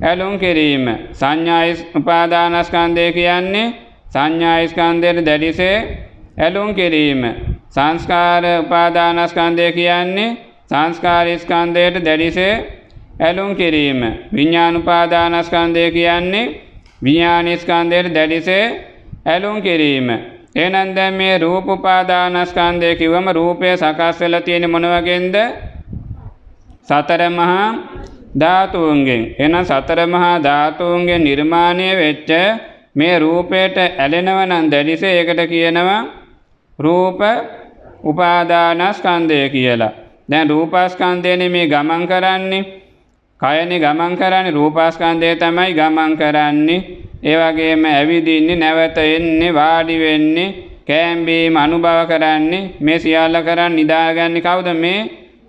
ඇලුම් කිරීම. සංඥායිස් උපාදානස්කන්දය කියන්නේ සංඥායිස්කන්දයට දැඩිසේ ඇලුම් කිරීම. සංස්කාර උපාදානස්කන්දය කියන්නේ සංස්කාරිස්කන්දයට දැඩිසේ ඇලුම් කිරීම විඤ්ඥානුපාදානස්කන්දය කියන්නේ විඤ්ඥානිස්කන්දයට දැඩිසේ ඇලුම් කිරීම. එනන්ද මේ රූපපාදානස්කන්දය කිවම රූපය සකස්වෙල තියෙන මොනවගෙන්ද සතරමහා ධාතුවන්ගෙන් එන සතරමහා ධාතුවන්ගේ නිර්මාණය වෙච්ච මේ රූපයට ඇලෙනවනන් දැඩිසේ ඒකට කියනවා රූප උපාදානස්කන්දය කියලා. දැන් රූපස්කන්දයන මේ ගමන් කරන්නේ කයනි ගමන් කරන්නේ රූපස්කන්ධය තමයි ගමන් කරන්නේ. ඒ වගේම ඇවිදින්නේ නැවත එන්නේ වාඩි වෙන්නේ කෑම්බීම අනුභව කරන්නේ මේ සියල්ල කරන් නිදාගන්නේ කවුද මේ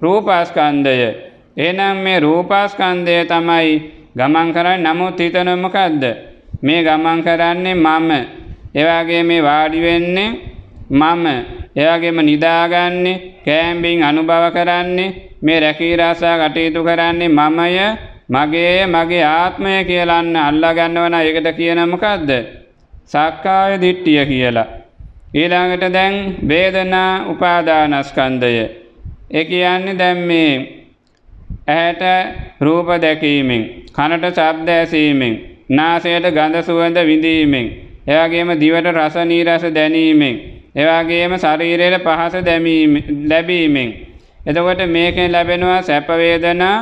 රූපස්කන්ධය. එහෙනම් මේ රූපස්කන්ධය තමයි ගමන් කරන්නේ. නමුත් හිතන මොකද්ද? මේ ගමන් කරන්නේ මම. ඒ වගේ මේ වාඩි වෙන්නේ මම එයාගේම නිදාගන්නේ කෑම්බිං අනුභව කරන්නේ මේ රැකීරසා කටයුතු කරන්නේ මමය මගේ මගේ ආත්මය කියලන්න අල්ලා ගන්නවන එකට කියනමකක්ද. සක්කාය දිට්ටිය කියලා. ඊළඟට දැන් බේදනා උපාදානස්කන්දය. ඒ කියන්නේ දැන් මේ ඇහැට රූප දැකීමෙන්, කනට ශබ්ද ඇසීමෙන්, නාසයට ගඳ සුවඳ විඳීමෙන්, එයාගේම දිවට රස නීරස දැනීමෙන් එවාගේම ශරීරයට පහස දැමීම ලැබීමෙන් එතකොට මේකෙන් ලැබෙනවා සැප වේදනා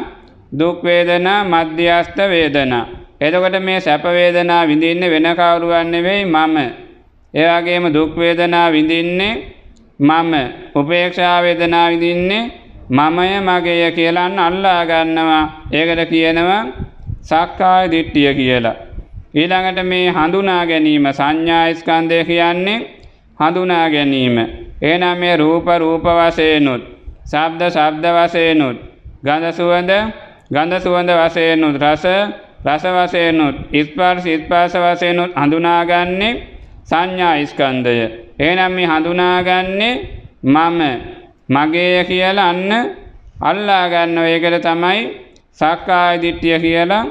දුක් වේදනා මධ්‍යස්ථ වේදනා එතකොට මේ සැප වේදනා විඳින්නේ වෙන කවුරුන් නෙවෙයි මම ඒ වගේම දුක් වේදනා විඳින්නේ මම උපේක්ෂා වේදනා විඳින්නේ මමය මගේය කියලා අල්ලා ගන්නවා ඒකට කියනවා සක්කාය දිට්ඨිය කියලා ඊළඟට මේ හඳුනා ගැනීම සංඥා ස්කන්ධය කියන්නේ හඳුනා ගැනීම. එනම් මේ රූප රූප වශයෙන්ුත්, ශබ්ද ශබ්ද වශයෙන්ුත්, ගඳ සුවඳ ගඳ සුවඳ වශයෙන්ුත්, රස රස වශයෙන්ුත්, ස්පර්ශ ස්පර්ශ වශයෙන්ුත් හඳුනාගන්නේ සංඥා ස්කන්ධය. එනම් මේ හඳුනාගන්නේ මම මගේය කියලා අන්න අල්ලා ගන්නව. ඒකට තමයි සක්කාය දිට්ඨිය කියලා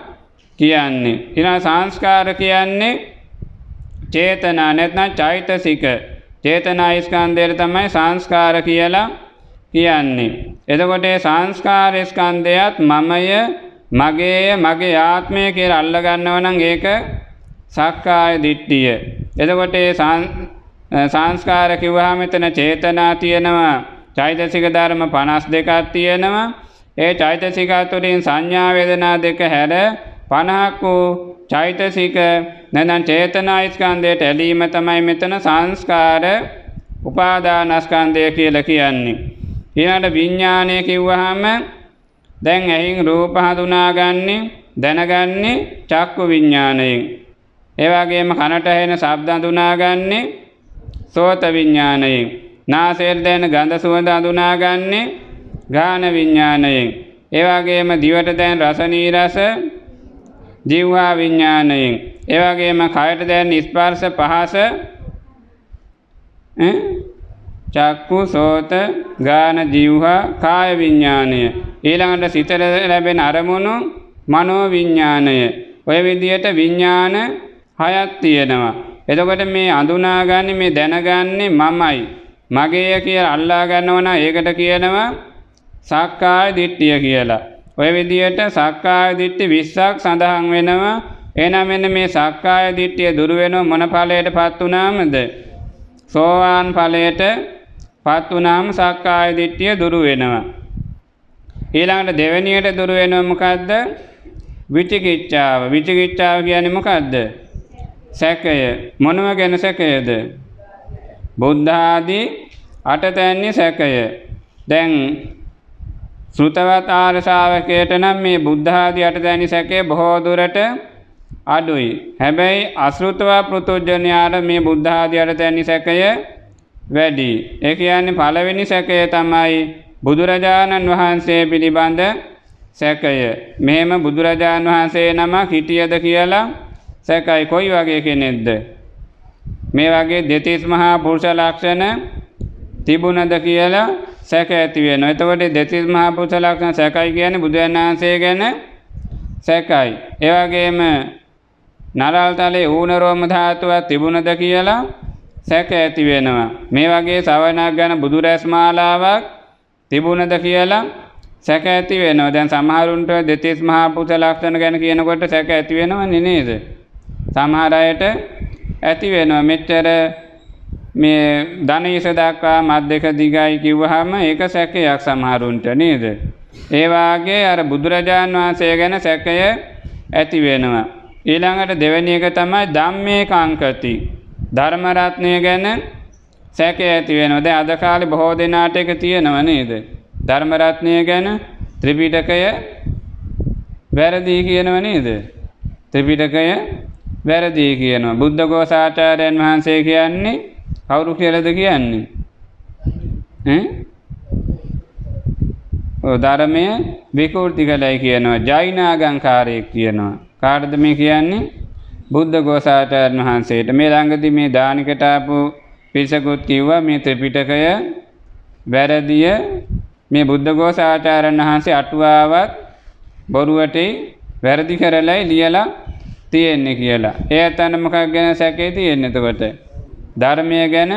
කියන්නේ. ඊළඟ සංස්කාර කියන්නේ චේතනා නැත්නම් චෛතසික චේතනායිස්කන්දයට තමයි සංස්කාර කියලා කියන්නේ. එතකොට සංස්කාරස්කන්දයත් මමය මගේය මගේ ආත්මය කියලා අල්ලගන්නවනං ඒක සක්කාය දිට්ටිය. එතකොට සංස්කාර කිව්වා මෙතන චේතනා තියෙනවා චෛතසික ධර්ම 52ක් තියෙනවා ඒ චෛතසික තුළින් සංඥා වේදනා දෙක හැර 50ක් වූ චෛතසික නැදන් චේතනායිස්කන්දයට ඇලීම තමයි මෙතන සංස්කාර උපාදානස්කන්දය කියල කියන්නේ. ඊළඟට විඤ්ඥානය කිව්වහම දැන් ඇහින් රූප හඳුනාගන්නේ දැනගන්නේ චක්කු විඤ්ඥානයෙන්. ඒවාගේම කනට ඇහෙන ශබ්ද හඳුනාගන්නේ සෝත විඤ්ඥානයෙන්. නාසයට දැන ගඳ සුවඳ හඳුනාගන්නේ ගාන විඤ්ඥානයෙන්. ඒවාගේම දිවට දැන් රසනීරස ජීව්වා විඤ්ඥානයෙන්. ඒවගේම කයට දැන් ස්පාර්ස පහස චක්කු සෝත ගාන ජීවහා කාය විඤ්ඥානය. ඊළඟට සිතර ලැබෙන අරමුණු මනෝ විඤ්ඥානය. ඔය විදියට විඤ්ඥාන හයත් තියෙනවා. එතකොට මේ අඳුනාගන්න මේ දැනගන්නේ මමයි. මගේය කිය අල්ලා ගන්නවන ඒකට කියනවා සක්කාය දිට්ටිය කියලා. ඔය විදියට සක්කාය දිට්ඨි 20ක් සඳහන් වෙනවා. එහෙනම් මෙන්න මේ සක්කාය දිට්ඨිය දුරු වෙන මොන ඵලයටපත් උනාමද? සෝවාන් ඵලයටපත් උනාම සක්කාය දිට්ඨිය දුරු වෙනවා. ඊළඟට දෙවෙනියට දුරු වෙනව මොකද්ද? විචිකිච්ඡාව. විචිකිච්ඡාව කියන්නේ මොකද්ද? සැකය. මොනව ගැන සැකයද? බුද්ධ ආදී අටතැන්නේ සැකය. දැන් ශෘතවතාර ශාවකයට නම් මේ බුද්ධාදී අටදැනි සැකේ බොහෝ දුරට අඩුයි. හැබැයි අශෘතව පෘතුජ්ජනයාට මේ බුද්ධාදී අටදැනි සැකය වැඩි. ඒ කියන්නේ පළවෙනි සැකය තමයි බුදුරජාණන් වහන්සේ පිළිබඳ සැකය. මෙහෙම බුදුරජාණන් වහන්සේ නමක් හිටියද කියලා සැකයි. කොයි වගේ කෙනෙක්ද? මේ වගේ දෙතිස් මහා පුරුෂ ලක්ෂණ තිබුණද කියලා සැක ඇති වෙනවා. එතකොට දෙතිස් මහා පුරුෂ ලක්ෂණ සැකයි කියන්නේ බුදුන් වහන්සේ ගැන සැකයි. ඒ වගේම නරල්තලේ ඌන රෝම ධාතුවක් තිබුණද කියලා සැක ඇති වෙනවා. මේ වගේ සවනක් ගැන බුදු රැස්මාලාවක් තිබුණද කියලා සැක ඇති වෙනවා. දැන් සමහරුන්ට දෙතිස් මහා පුරුෂ ලක්ෂණ ගැන කියනකොට සැක ඇති වෙනව නේද? සමහර අයට ඇති වෙනවා. මෙච්චර මේ ධනීස දක්වා මධ්‍යක දිගයි කිව්වහම ඒක සැකයක් සමහරුන්ට නේද. ඒවාගේ අර බුදුරජාණන් වහන්සේ ගැන සැකය ඇති වෙනවා. ඊළඟට දෙවැනි එක තමයි ධම්මේ කංකති. ධර්මරත්නය ගැන සැකය ඇති වෙනවා. දැන් අද කාලේ බොහෝ දෙනාට ඒක තියෙනව නේද? ධර්මරත්නය ගැන ත්‍රිපිටකය වැරදි කියනව නේද? ත්‍රිපිටකය වැරදි කියනවා. බුද්ධඝෝසාචාර්යයන් වහන්සේ කියන්නේ කවුරු කියලද කියන්නේ ධරමය විකෘති කළයි කියනවා ජෛනාගංකාරයෙක් කියනවා කාර්ද මේ කියන්නේ බුද්ධ ගෝසාටයන් වහන්සේට මේ ළඟදි මේ දානිකටාපු පිරිසකුත් කිව්වා මේ ත්‍රිපිටකය වැරදිය මේ බුද්ධ ගෝසාචාරයන් වහන්සේ අටුවාවත් බොරුවට වැරදි කරලයි ලියලා තියෙන්නේ කියලා. ඒ අතන මොකක් ගැන සැකේ තියෙන්නේ එතකොට? ධර්මය ගැන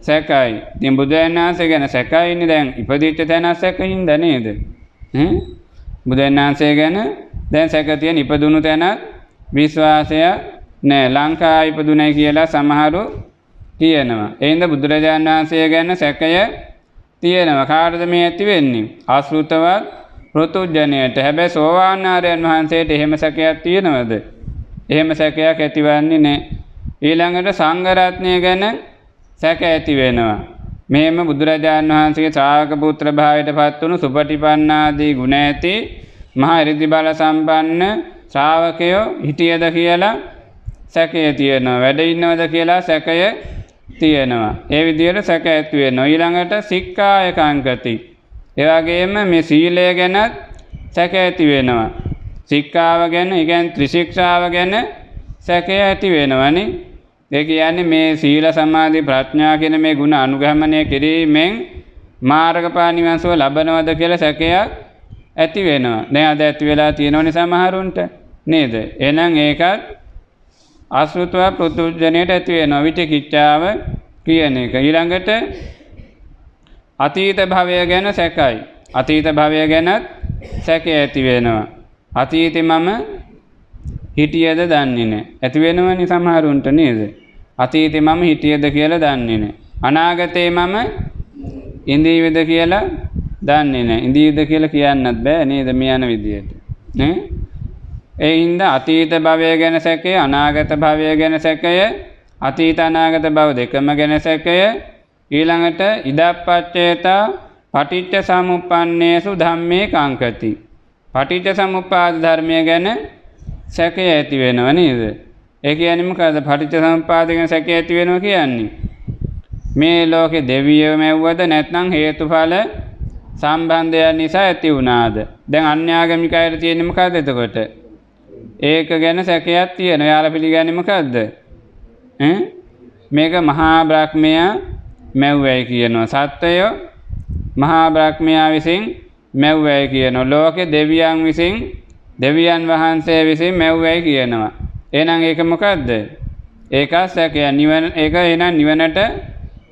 සැකයි. ඉතින් බුදුන් වහන්සේ ගැන සැකයිනේ දැන් ඉපදිච්ච තැන සැකයින්ද නේද? හ්ම්? බුදුන් වහන්සේ ගැන දැන් සැක තියෙන ඉපදුණු තැනත් විශ්වාසයක් නෑ. ලංකා ඉපදුණයි කියලා සමහරු කියනවා. එහෙනම් බුදුරජාණන් වහන්සේ ගැන සැකය තියෙනවා. කාටද මේ ඇති වෙන්නේ? ආශෘතවත් ෘතුජනයට. හැබැයි සෝවාන් ආර්යයන් වහන්සේට එහෙම සැකයක් තියෙනවද? එහෙම සැකයක් ඇතිවන්නේ නැහැ. ඊළඟට සංඝරත්නය ගැන සැක ඇති වෙනවා. මෙහෙම බුදුරජාණන් වහන්සේගේ ශ්‍රාවක පුත්‍ර භාවයට පත් වුණු සුපටිපන්නාදී ගුණ ඇති මහා ඍද්ධි බල සම්පන්න ශ්‍රාවකයෝ හිටියද කියලා සැකය තියෙනවා. වැඩ ඉන්නවද කියලා සැකය තියෙනවා. ඒ විදිහට සැක ඇති වෙනවා. ඊළඟට සික්ඛායකංකති. ඒ වගේම මේ සීලය ගැනත් සැක ඇති වෙනවා. සික්ඛාව ගැන, ඒ කියන්නේ ත්‍රිශික්ෂාව ගැන සැකය ඇති වෙනවනේ. ඒ කියන්නේ මේ සීල සමාධි ප්‍රඥා කියන මේ ගුණ අනුගමනය කිරීමෙන් මාර්ගඵල නිවන්සුව ලබනවද කියලා සැකයක් ඇති වෙනවා. දැන් අද ඇති වෙලා තියෙනවනේ සමහරුන්ට නේද? එහෙනම් ඒකත් අසෘතව පෘතුජණයට ඇති වෙනවා විචිකිච්ඡාව කියන එක. ඊළඟට අතීත භවය ගැන සැකයි. අතීත භවය ගැනත් සැකේ ඇති වෙනවා. අතීතේ මම හිටියද දන්නේ නැහැ. ඇති වෙනවනි සමහරුන්ට නේද? අතීතේ මම හිටියද කියලා දන්නේ නැහැ. අනාගතේ මම ඉඳීවිද කියලා දන්නේ නැහැ. ඉඳීවිද කියලා කියන්නත් බෑ නේද මේ යන විදියට. නේ? ඒ හින්දා අතීත භවය ගැන සැකය, අනාගත භවය ගැන සැකය, අතීත අනාගත භව දෙකම ගැන සැකය. ඊළඟට ඉදප්පච්චේතා පටිච්ච සමුප්පන්නේසු ධම්මේ කාංකති. පටිච්ච සමුප්පාද ධර්මය ගැන සැකය ඇති වෙනව නේද. ඒක අනිමකද පටිච්ච සම්පාදකෙන් සැක ඇති වෙනවා කියන්නේ. මේ ලෝකෙ දෙවියෝ මැව්වද නැත්නම් හේතුඵල සම්බන්ධයන් නිසා ඇති වුණාද. දැන් අන්‍යාගමික අයට තියෙන්නේ මොකද්ද එතකොට? ඒක ගැන සැකයක් තියෙනවා. යාළ පිළිගන්නේ මොකද්ද? ඈ මේක මහා බ්‍රහ්මයා මැව්වයි කියනවා. සත්වයෝ මහා බ්‍රහ්මයා විසින් මැව්වයි කියනවා. ලෝකෙ දෙවියන් විසින් දෙවියන් වහන්සේ විසින් මැව්වැයි කියනවා. එනම් ඒක මොකක්ද. ඒකා සැකය නිවන එක එනම් නිවනට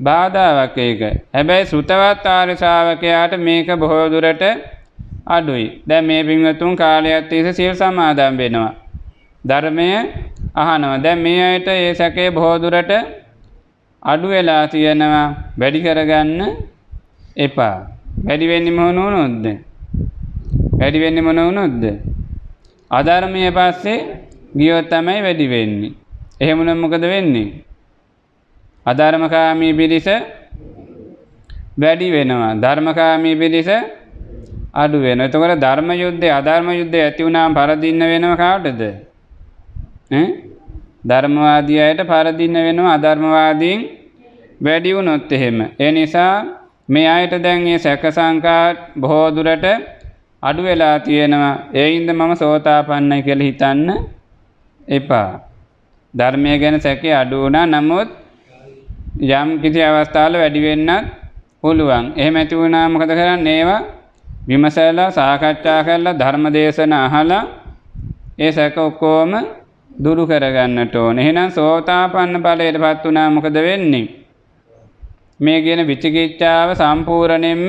බාධාවක් ඒක. හැබැයි සුතවත් ආරසාාවකයාට මේක බොහෝදුරට අඩුයි. දැ මේ පිංහතුන් කාලයක් තිස සිල් සමාදම් වෙනවා. ධර්මය අහනවා. දැ මේ අයට ඒ සැකේ බොහෝදුරට අඩු වෙලා තියෙනවා වැඩි කරගන්න එපා. වැඩිවෙන්නි මොහුණු නොද්ද. වැඩිවෙන්නි මොන වුණොද්ද. අධර්මය පස්සේ ගියොත් තමයි වැඩි වෙන්නේ. එහෙම නම් මොකද වෙන්නේ? අධර්මකාමී පිරිස වැඩි වෙනවා. ධර්මකාමී පිරිස අඩු වෙනවා. එතකොට ධර්ම යුද්ධය අධර්ම යුද්ධය ඇති වුණාම පරදින්න වෙනව කාටද? ඈ ධර්මවාදී අයට පරදින්න වෙනවා අධර්මවාදීන් වැඩි වුණොත් එහෙම. ඒ නිසා මේ අයට දැන් මේ සැක සංකා බොහෝ දුරට අඩු වෙලා තියෙනවා. ඒ හින්දා මම සෝතාපන්නයි කියලා හිතන්න එපා. ධර්මය ගැන සැකේ අඩු වුණා. නමුත් යම් කිසි අවස්ථාවල වැඩි වෙන්නත් පුළුවන්. එහෙම ඇති වුණා මොකද කරන්නේ? ඒවා විමසලා සාකච්ඡා කරලා ධර්ම දේශන අහලා ඒ සැක ඔක්කොම දුරු කරගන්නට ඕන. එහෙනම් සෝතාපන්න ඵලයටපත් වුණා මොකද වෙන්නේ? මේ කියන විචිකිච්ඡාව සම්පූර්ණයෙන්ම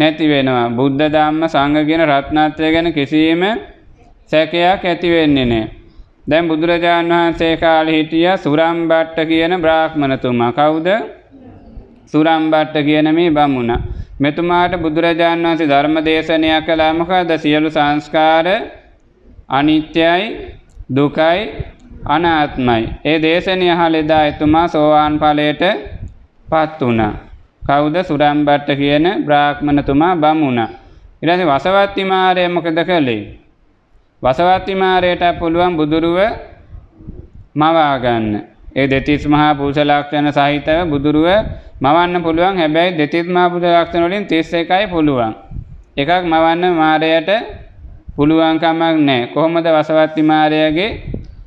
නැති වෙනවා. බුද්ධ ධම්ම සංඝ කියන රත්නත්‍රය ගැන කිසියම් සැකයක් ඇති වෙන්නේ නැහැ. දැන් බුදුරජාන් වහන්සේ කාලේ හිටියා සුරම්බට්ට කියන බ්‍රාහ්මණතුමා. කවුද? සුරම්බට්ට කියන මේ බමුණ. මෙතුමාට බුදුරජාන් වහන්සේ ධර්ම දේශනය කළා මොකද? සියලු සංස්කාර අනිත්‍යයි, දුකයි, අනාත්මයි. ඒ දේශනය අහලා එදා එතුමා සෝවාන් ඵලයට පත් වුණා. කවුද සුරම්බට්ට කියන බ්‍රාහ්මණතුමා බම් වුණා. ඊට පස්සේ වසවත්ති මාරය මොකද කළේ? වසවත්ති මාරයට පුළුවන් බුදුරුව මවා ගන්න. ඒ දෙතිස් මහා පුරුෂ ලක්ෂණ සහිතව බුදුරුව මවන්න පුළුවන්. හැබැයි දෙතිස් මහා පුරුෂ ලක්ෂණ වලින් 31යි පුළුවන්. එකක් මවන්න මාරයට පුළුවන් කමක් නැහැ. කොහොමද වසවත්ති මාරයගේ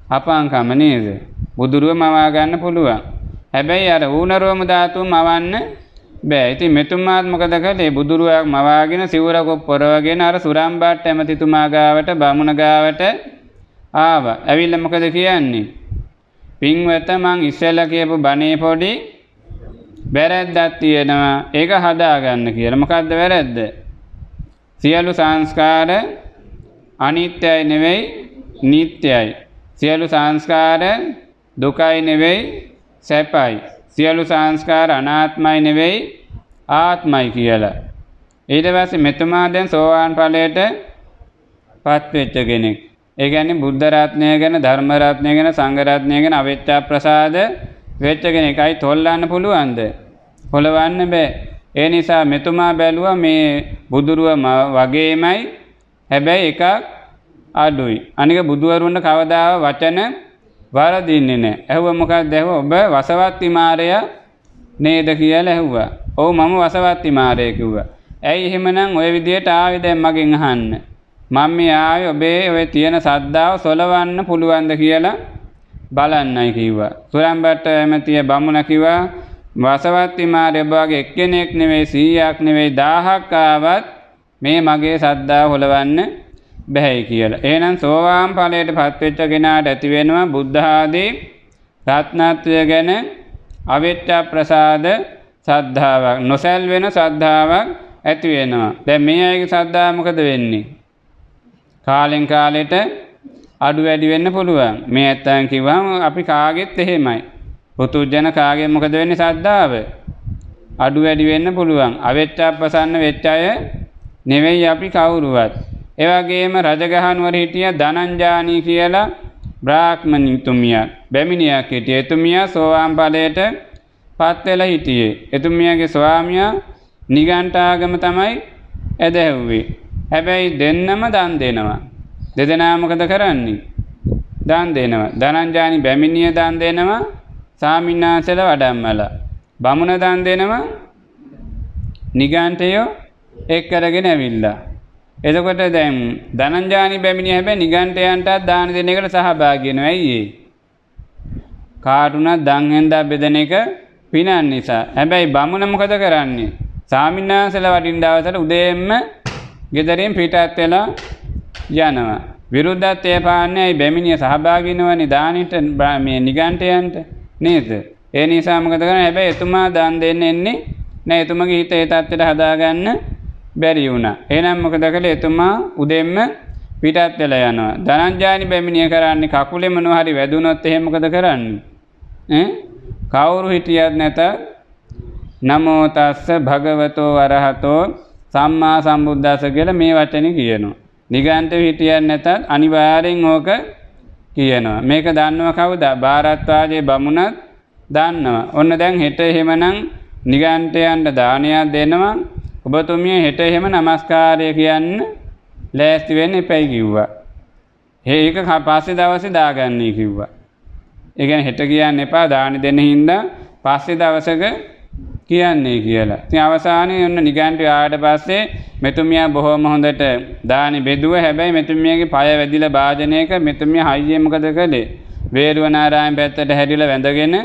අපාංකම නේද? බුදුරුව මවා ගන්න පුළුවන්. හැබැයි අර ඌනරෝම ධාතුව මවන්න බෑ ඉති මෙතුමාත් මොකද කළේ බුදුරුවක් මවාගෙන සිවුරකො පොරවගෙන අර සුරම්බාට් ඇමතිතුමාගාවට බමුණගාවට ආව ඇවිල්ල මොකද කියන්නේ. පින්වත මං ඉස්සෙල්ල කියපු බනේ පොඩි බැරැද්දත් තියෙනවා ඒක හදාගන්න කියලා මොකක්ද වැරැද්ද. සියලු සංස්කාර අනිත්‍යයි නෙවෙයි නිත්‍යයි. සියලු සංස්කාර දුකයි නෙවෙයි සැපයි. සියලු සංස්කාර අනාත්මයි නෙවෙයි ආත්මයි කියලා. ඊට පස්සේ මෙතුමා දැන් සෝවාන් ඵලයට පත් වෙච්ච කෙනෙක්. ඒ කියන්නේ බුද්ධ රත්නය ගැන ධර්ම රත්නය ගැන සංඝ රත්නය ගැන අවිච්ඡා ප්‍රසාද වෙච්ච කෙනෙක්යි තොල්ලන්න පුළුවන්ද? හොලවන්න බෑ. ඒ නිසා මෙතුමා බැලුවා මේ බුදුරුව වගේමයි හැබැයි එකක් අඩුයි. අනික බුදුවරුන්ට කවදා වචන වරදින්නේ නැහැ. ඇහුවා මොකක්ද ඇහුවා? ඔබ වසවත්ති මාරය නේද කියලා ඇහුවා. ඔව් මම වසවත්ති මාරය කිව්වා. ඇයි එහෙමනම් ওই විදියට ආවේ දැන් මගෙන් අහන්න? මම මේ ආවේ ඔබේ ඔය තියෙන සද්දාව සොලවන්න පුළුවන්ද කියලා බලන්නයි කිව්වා. සුරම්බට එමෙතිය බමුණ කිව්වා වසවත්ති මාරය ඔබගේ එක්කෙනෙක් නෙවෙයි 100ක් නෙවෙයි 1000ක් ආවත් මේ මගේ සද්දාව හොලවන්න බැහැයි කියලා. එහෙනම් සෝවාන් ඵලයට පත්වෙච්ච කෙනාට ඇති වෙනවා බුද්ධ ආදී රත්නත්වය ගැන අවිච්ඡ ප්‍රසාද සද්ධාාවක් නොසැල් වෙන සද්ධාාවක් ඇති වෙනවා. දැන් මේ අයගේ සද්ධා මොකද වෙන්නේ? කාලෙන් කාලෙට අඩු වැඩි වෙන්න පුළුවන්. මේ ඇත්තන් කිව්වම අපි කාගෙත් එහෙමයි. පුතුජන කාගෙ මොකද වෙන්නේ සද්ධාව? අඩු වැඩි වෙන්න පුළුවන්. අවෙච්ච අපසන්න වෙච්ච අය නෙවෙයි අපි කවුරුවත්. එවගේම රජගහන්වර හිටිය දනංජානී කියලා බ්‍රාහ්මණිතුමියා බැමිණියක් හිටියේ. එතුමියා සෝවාන් ඵලයට පත් වෙලා හිටියේ. එතුමියගේ ස්වාමියා නිගණ්ඨාගම තමයි ඇදහැව්වේ. හැබැයි දෙන්නම දන් දෙනවා. දෙදෙනා මොකද කරන්නේ? දන් දෙනවා. දනංජානි බැමිණිය දන් දෙනවා. සාමින්නාසල වඩම්මලා. බමුණ දන් දෙනවා. නිගණ්ඨයෝ එක් කරගෙන ඇවිල්ලා එතකොට දැන් දනංජානි බැමිණිය හැබැයි නිගණ්ඨයන්ටත් දාන දෙන එකට සහභාගී වෙනවා ඇයි ඒ? කාට උනත් දන් හැන්දා බෙදෙන එක පිනන් නිසා. හැබැයි බමුණ මොකද කරන්නේ? සාමිනාසල වඩින් දවසට උදේම ගෙදරින් පිටත් වෙලා යනවා. විරුද්ධත්වය පාන්නේ ඇයි බැමිණිය සහභාගී වෙනවනේ දානෙට මේ නිගණ්ඨයන්ට නේද? ඒ නිසා මොකද කරන්නේ? හැබැයි එතුමා දන් දෙන්න එන්නේ නෑ එතුමගේ හිත ඒ තත්ත්වයට හදාගන්න බැරි වුණ. එනම් මොකද කළ එතුමා උදෙම්ම පිටත් වෙලා යනවා. ධනංජානි බැමිණිය කරන්නේ කකුලෙම නොහරි වැදුනොත් එහෙම මොකද කරන්නේ? කවුරු හිටියත් නැත නමෝ තස්ස භගවතෝ අරහතෝ සම්මා සම්බුද්දස්ස කියලා මේ වචනේ කියනවා. නිගන්ඨ හිටියත් නැතත් අනිවාර්යෙන් ඕක කියනවා. මේක දන්නව කවුද? ಭಾರத்ವಾජේ බමුණත් දන්නවා. ඔන්න දැන් හෙට එහෙමනම් නිගන්ඨයන්ට දානයක් දෙනවා. ඔබතුමිය හෙට එහෙම නමස්කාරය කියන්න ලෑස්තිවෙන්න එපැයි කිව්වා. ඒක පස්සෙ දවසෙ දාගන්නේ කිව්වා. ඒගැන හෙට කියන්න එපා දානි දෙන්න හින්දා පස්සෙ දවසක කියන්නේ කියලා. ති අවසානය ඔන්න නිගන්ටි ආට පස්සේ මෙතුමිය බොහෝම හොඳට දානි බෙදුව හැබැයි මෙතුමියගේ පය වැදිල භාජනයක මෙතුමිය හයිියමකද කළේ. වේරුවනාරායම් පැත්තට හැඩිල වැඳගෙන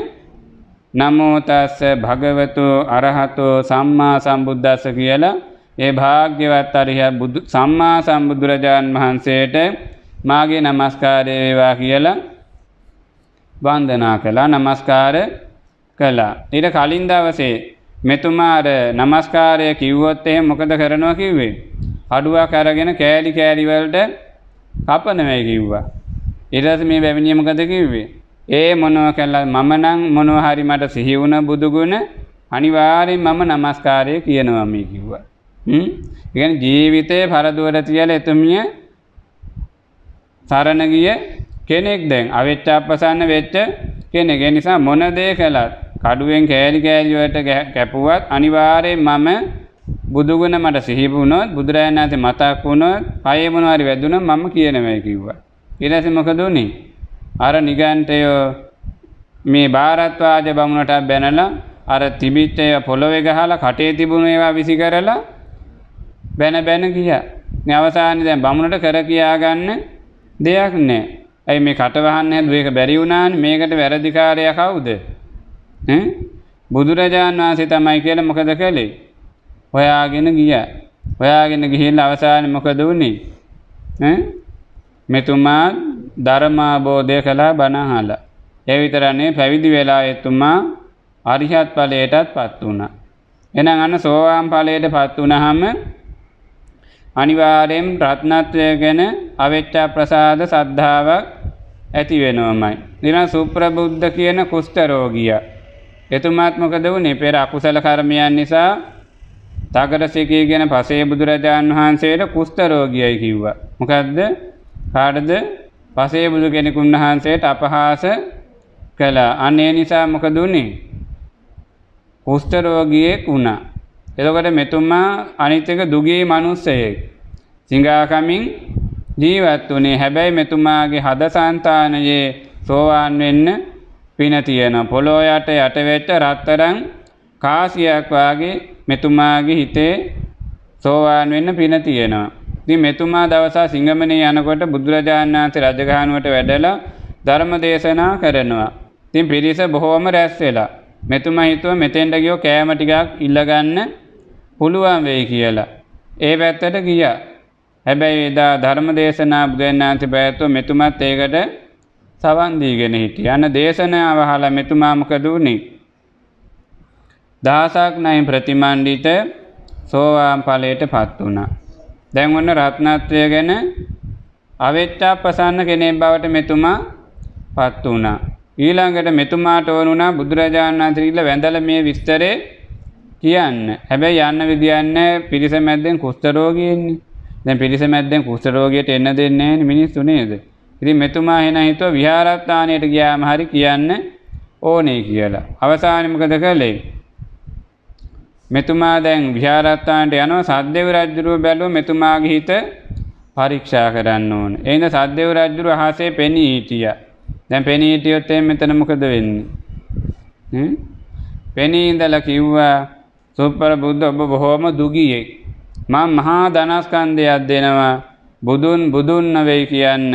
නමෝතස්ස භගවතු අරහතෝ සම්මා සම්බුද්දස්ස කියලා ඒ භාග්‍යවත් අරිහ සම්මා සම්බුදුරජාන් වහන්සේට මාගේ නමස්කාරය වේවා කියලා වන්දනා කළා නමස්කාර කළා. ඊට කලින් දවසේ මෙතුමා අර නමස්කාරය කිව්වොත් එහෙම මොකද කරනවා කිව්වේ? අඩුවක් අරගෙන කෑලි කෑලි වලට කපනවා කිව්වා. ඊට පස්සේ මේ බැවිණිය මොකද කිව්වේ? ඒ මොනව කළා මම නම් මොනව හරි මට සිහි වුණ බුදු ගුණ අනිවාර්යෙන් මම নমස්කාරය කියනවා මේ කිව්වා. හ්ම්? ඒ කියන්නේ ජීවිතේ පරදුවර තියලා එතුමිය සරණ ගිය කෙනෙක් දැන් අවෙච්ච අපසන්න වෙච්ච කෙනෙක්. ඒ නිසා මොන දේ කළත් කඩුවෙන් කෑලි කෑලි වලට කැපුවත් අනිවාර්යෙන් මම බුදුගුණ මට සිහි වුණොත් බුදුරජාණන් වහන්සේ මතක් වුණොත් පයේ මොනවාරි වැදුණා මම කියනවායි කිව්වා. ඊට පස්සේ මොකද උනේ? අර නිගන්ටය මේ භාරත්වාජ බමුණට බැනලා අර තිබිච්චය පොළොවේ ගහලා කටේ තිබුණ ඒවා විසි කරලා බැන බැන ගිය. අවසානයේ දැන් බමුණට කර කියා ගන්න දෙයක් නැහැ. ඇයි මේ කට වහන්න හැදුවේ ඒක බැරි වුණානේ මේකට වැරදිකාරයා කවුද? ඈ බුදුරජාන් වහන්සේ තමයි කියලා මොකද කළේ? හොයාගෙන ගියා. හොයාගෙන ගිහින් අවසානයේ මොකද වුනේ? ඈ මෙතුමා ධර්මාබෝධය කළා බණහලා. ඒ විතරනේ පැවිදි වෙලා එතුමා අරිහත් ඵලයටත් පත් වුණා. එහෙනම් අන්න සෝවාන් ඵලයට පත් වුණාම අනිවාර්යෙන් රත්නත්වය ගැන අවෙච්චා ප්‍රසාද සද්ධාාවක් ඇති වෙනවමයි. ඊළඟ සුප්‍රබුද්ධ කියන කුෂ්ඨ රෝගියා. එතුමාත් මොකද වුනේ? පෙර අකුසල කර්මයන් නිසා තගරසිකී කියන පසේ බුදුරජාන් වහන්සේට කුෂ්ඨ රෝගියයි කිව්වා. මොකද්ද? කාටද පසේ බුදු කෙනෙකුන් වහන්සේට අපහාස කළා. අනේ නිසා මොකද උනේ? කුෂ්ඨ රෝගියෙක් වුණා. එතකොට මෙතුමා අනිත් එක දුගී මිනිස්සෙක්. සිඟාකමින් ජීවත් වුණේ. හැබැයි මෙතුමාගේ හද సంతානයේ සෝවාන් වෙන්න පින තියෙන පොළොව යට යට වෙච්ච රත්තරන් කාසියක් වාගේ මෙතුමාගේ හිතේ සෝවාන් වෙන්න පින තියෙනවා. ඉතින් මෙතුමා දවසා සිංහමනේ යනකොට බුදුරජාණන් වහන්සේ රජගහනුවට වැඩලා ධර්ම දේශනා කරනවා. ඉතින් පිරිස බොහෝම රැස් වෙලා මෙතුමා හිතුව මෙතෙන්ට ගියෝ කෑම ටිකක් ඉල්ලගන්න පුළුවන් වෙයි කියලා. ඒ පැත්තට ගියා. හැබැයි එදා ධර්ම දේශනා බුදුන්වහන්සේ පැවැත්වුව මෙතුමත් ඒකට සවන් දීගෙන හිටියා. අන දේශනාව අහලා මෙතුමා මොකද වුනේ? දහසක් නයින් ප්‍රතිමන්ඩිත සෝවාන් ඵලයටපත් වුණා. දැන් ඔන්න රත්නත්වය ගැන අවෙච්චා ප්‍රසන්න කෙනෙක් බවට මෙතුමා පත් වුණා. ඊළඟට මෙතුමාට ඕන වුණා බුදුරජාණන් වහන්සේලා වැඳලා මේ විස්තරේ කියන්න. හැබැයි යන්න විදියන්නේ පිරිස මැද්දෙන් කුෂ්ඨ රෝගියෙන්නේ. දැන් පිරිස මැද්දෙන් කුෂ්ඨ රෝගියට එන්න දෙන්නේ නැහැ මිනිස්සු නේද? ඉතින් මෙතුමා එන හිතුව විහාරස්ථානයට ගියාම හරි කියන්න ඕනේ කියලා. අවසානයේ මොකද කළේ? මෙතුමා දැන් විහාරස්ථානට යනවා සද්දේව රජුරුව බැලුව මෙතුමාගේ හිත පරීක්ෂා කරන්න ඕන. එහෙනම් සද්දේව රජුරුව අහසේ පෙනී හිටියා. දැන් පෙනී හිටියොත් මෙතන මොකද වෙන්නේ? පෙනී ඉඳලා කිව්වා සුප්පර බුද්ධ ඔබ බොහොම දුගියෙක්. මම මහා ධනස්කන්ධයක් දෙනවා. බුදුන් බුදුන් නොවේ කියන්න,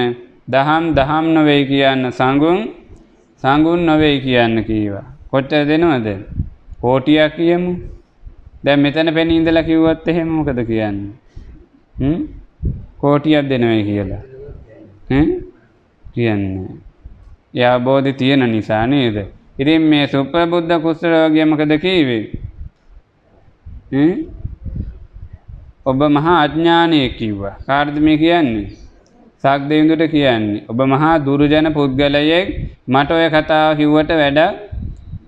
දහම් දහම් නොවේ කියන්න, සංගුන් සංගුන් නොවේ කියන්න කීවා. කොච්චර දෙනවද? කෝටියක් කියමු. දැ මෙතන පැන ඉඳල කිව්වත් එහෙම මොකද කියන්න කෝටියක් දෙනවයි කියලා කියන්න යාබෝධි තියෙන නිසා නේද ඉතින් මේ සුප බුද්ධ කුස්සරෝගයමකද කීවේ ඔබ මහා අඥ්ඥානය කිව්වා කාර්ධමය කියන්නේ සක් දෙවිඳුට කියන්නේ. ඔබ මහා දුරුජන පුද්ගලයෙක් මට ඔය කතාව කිව්වට වැඩ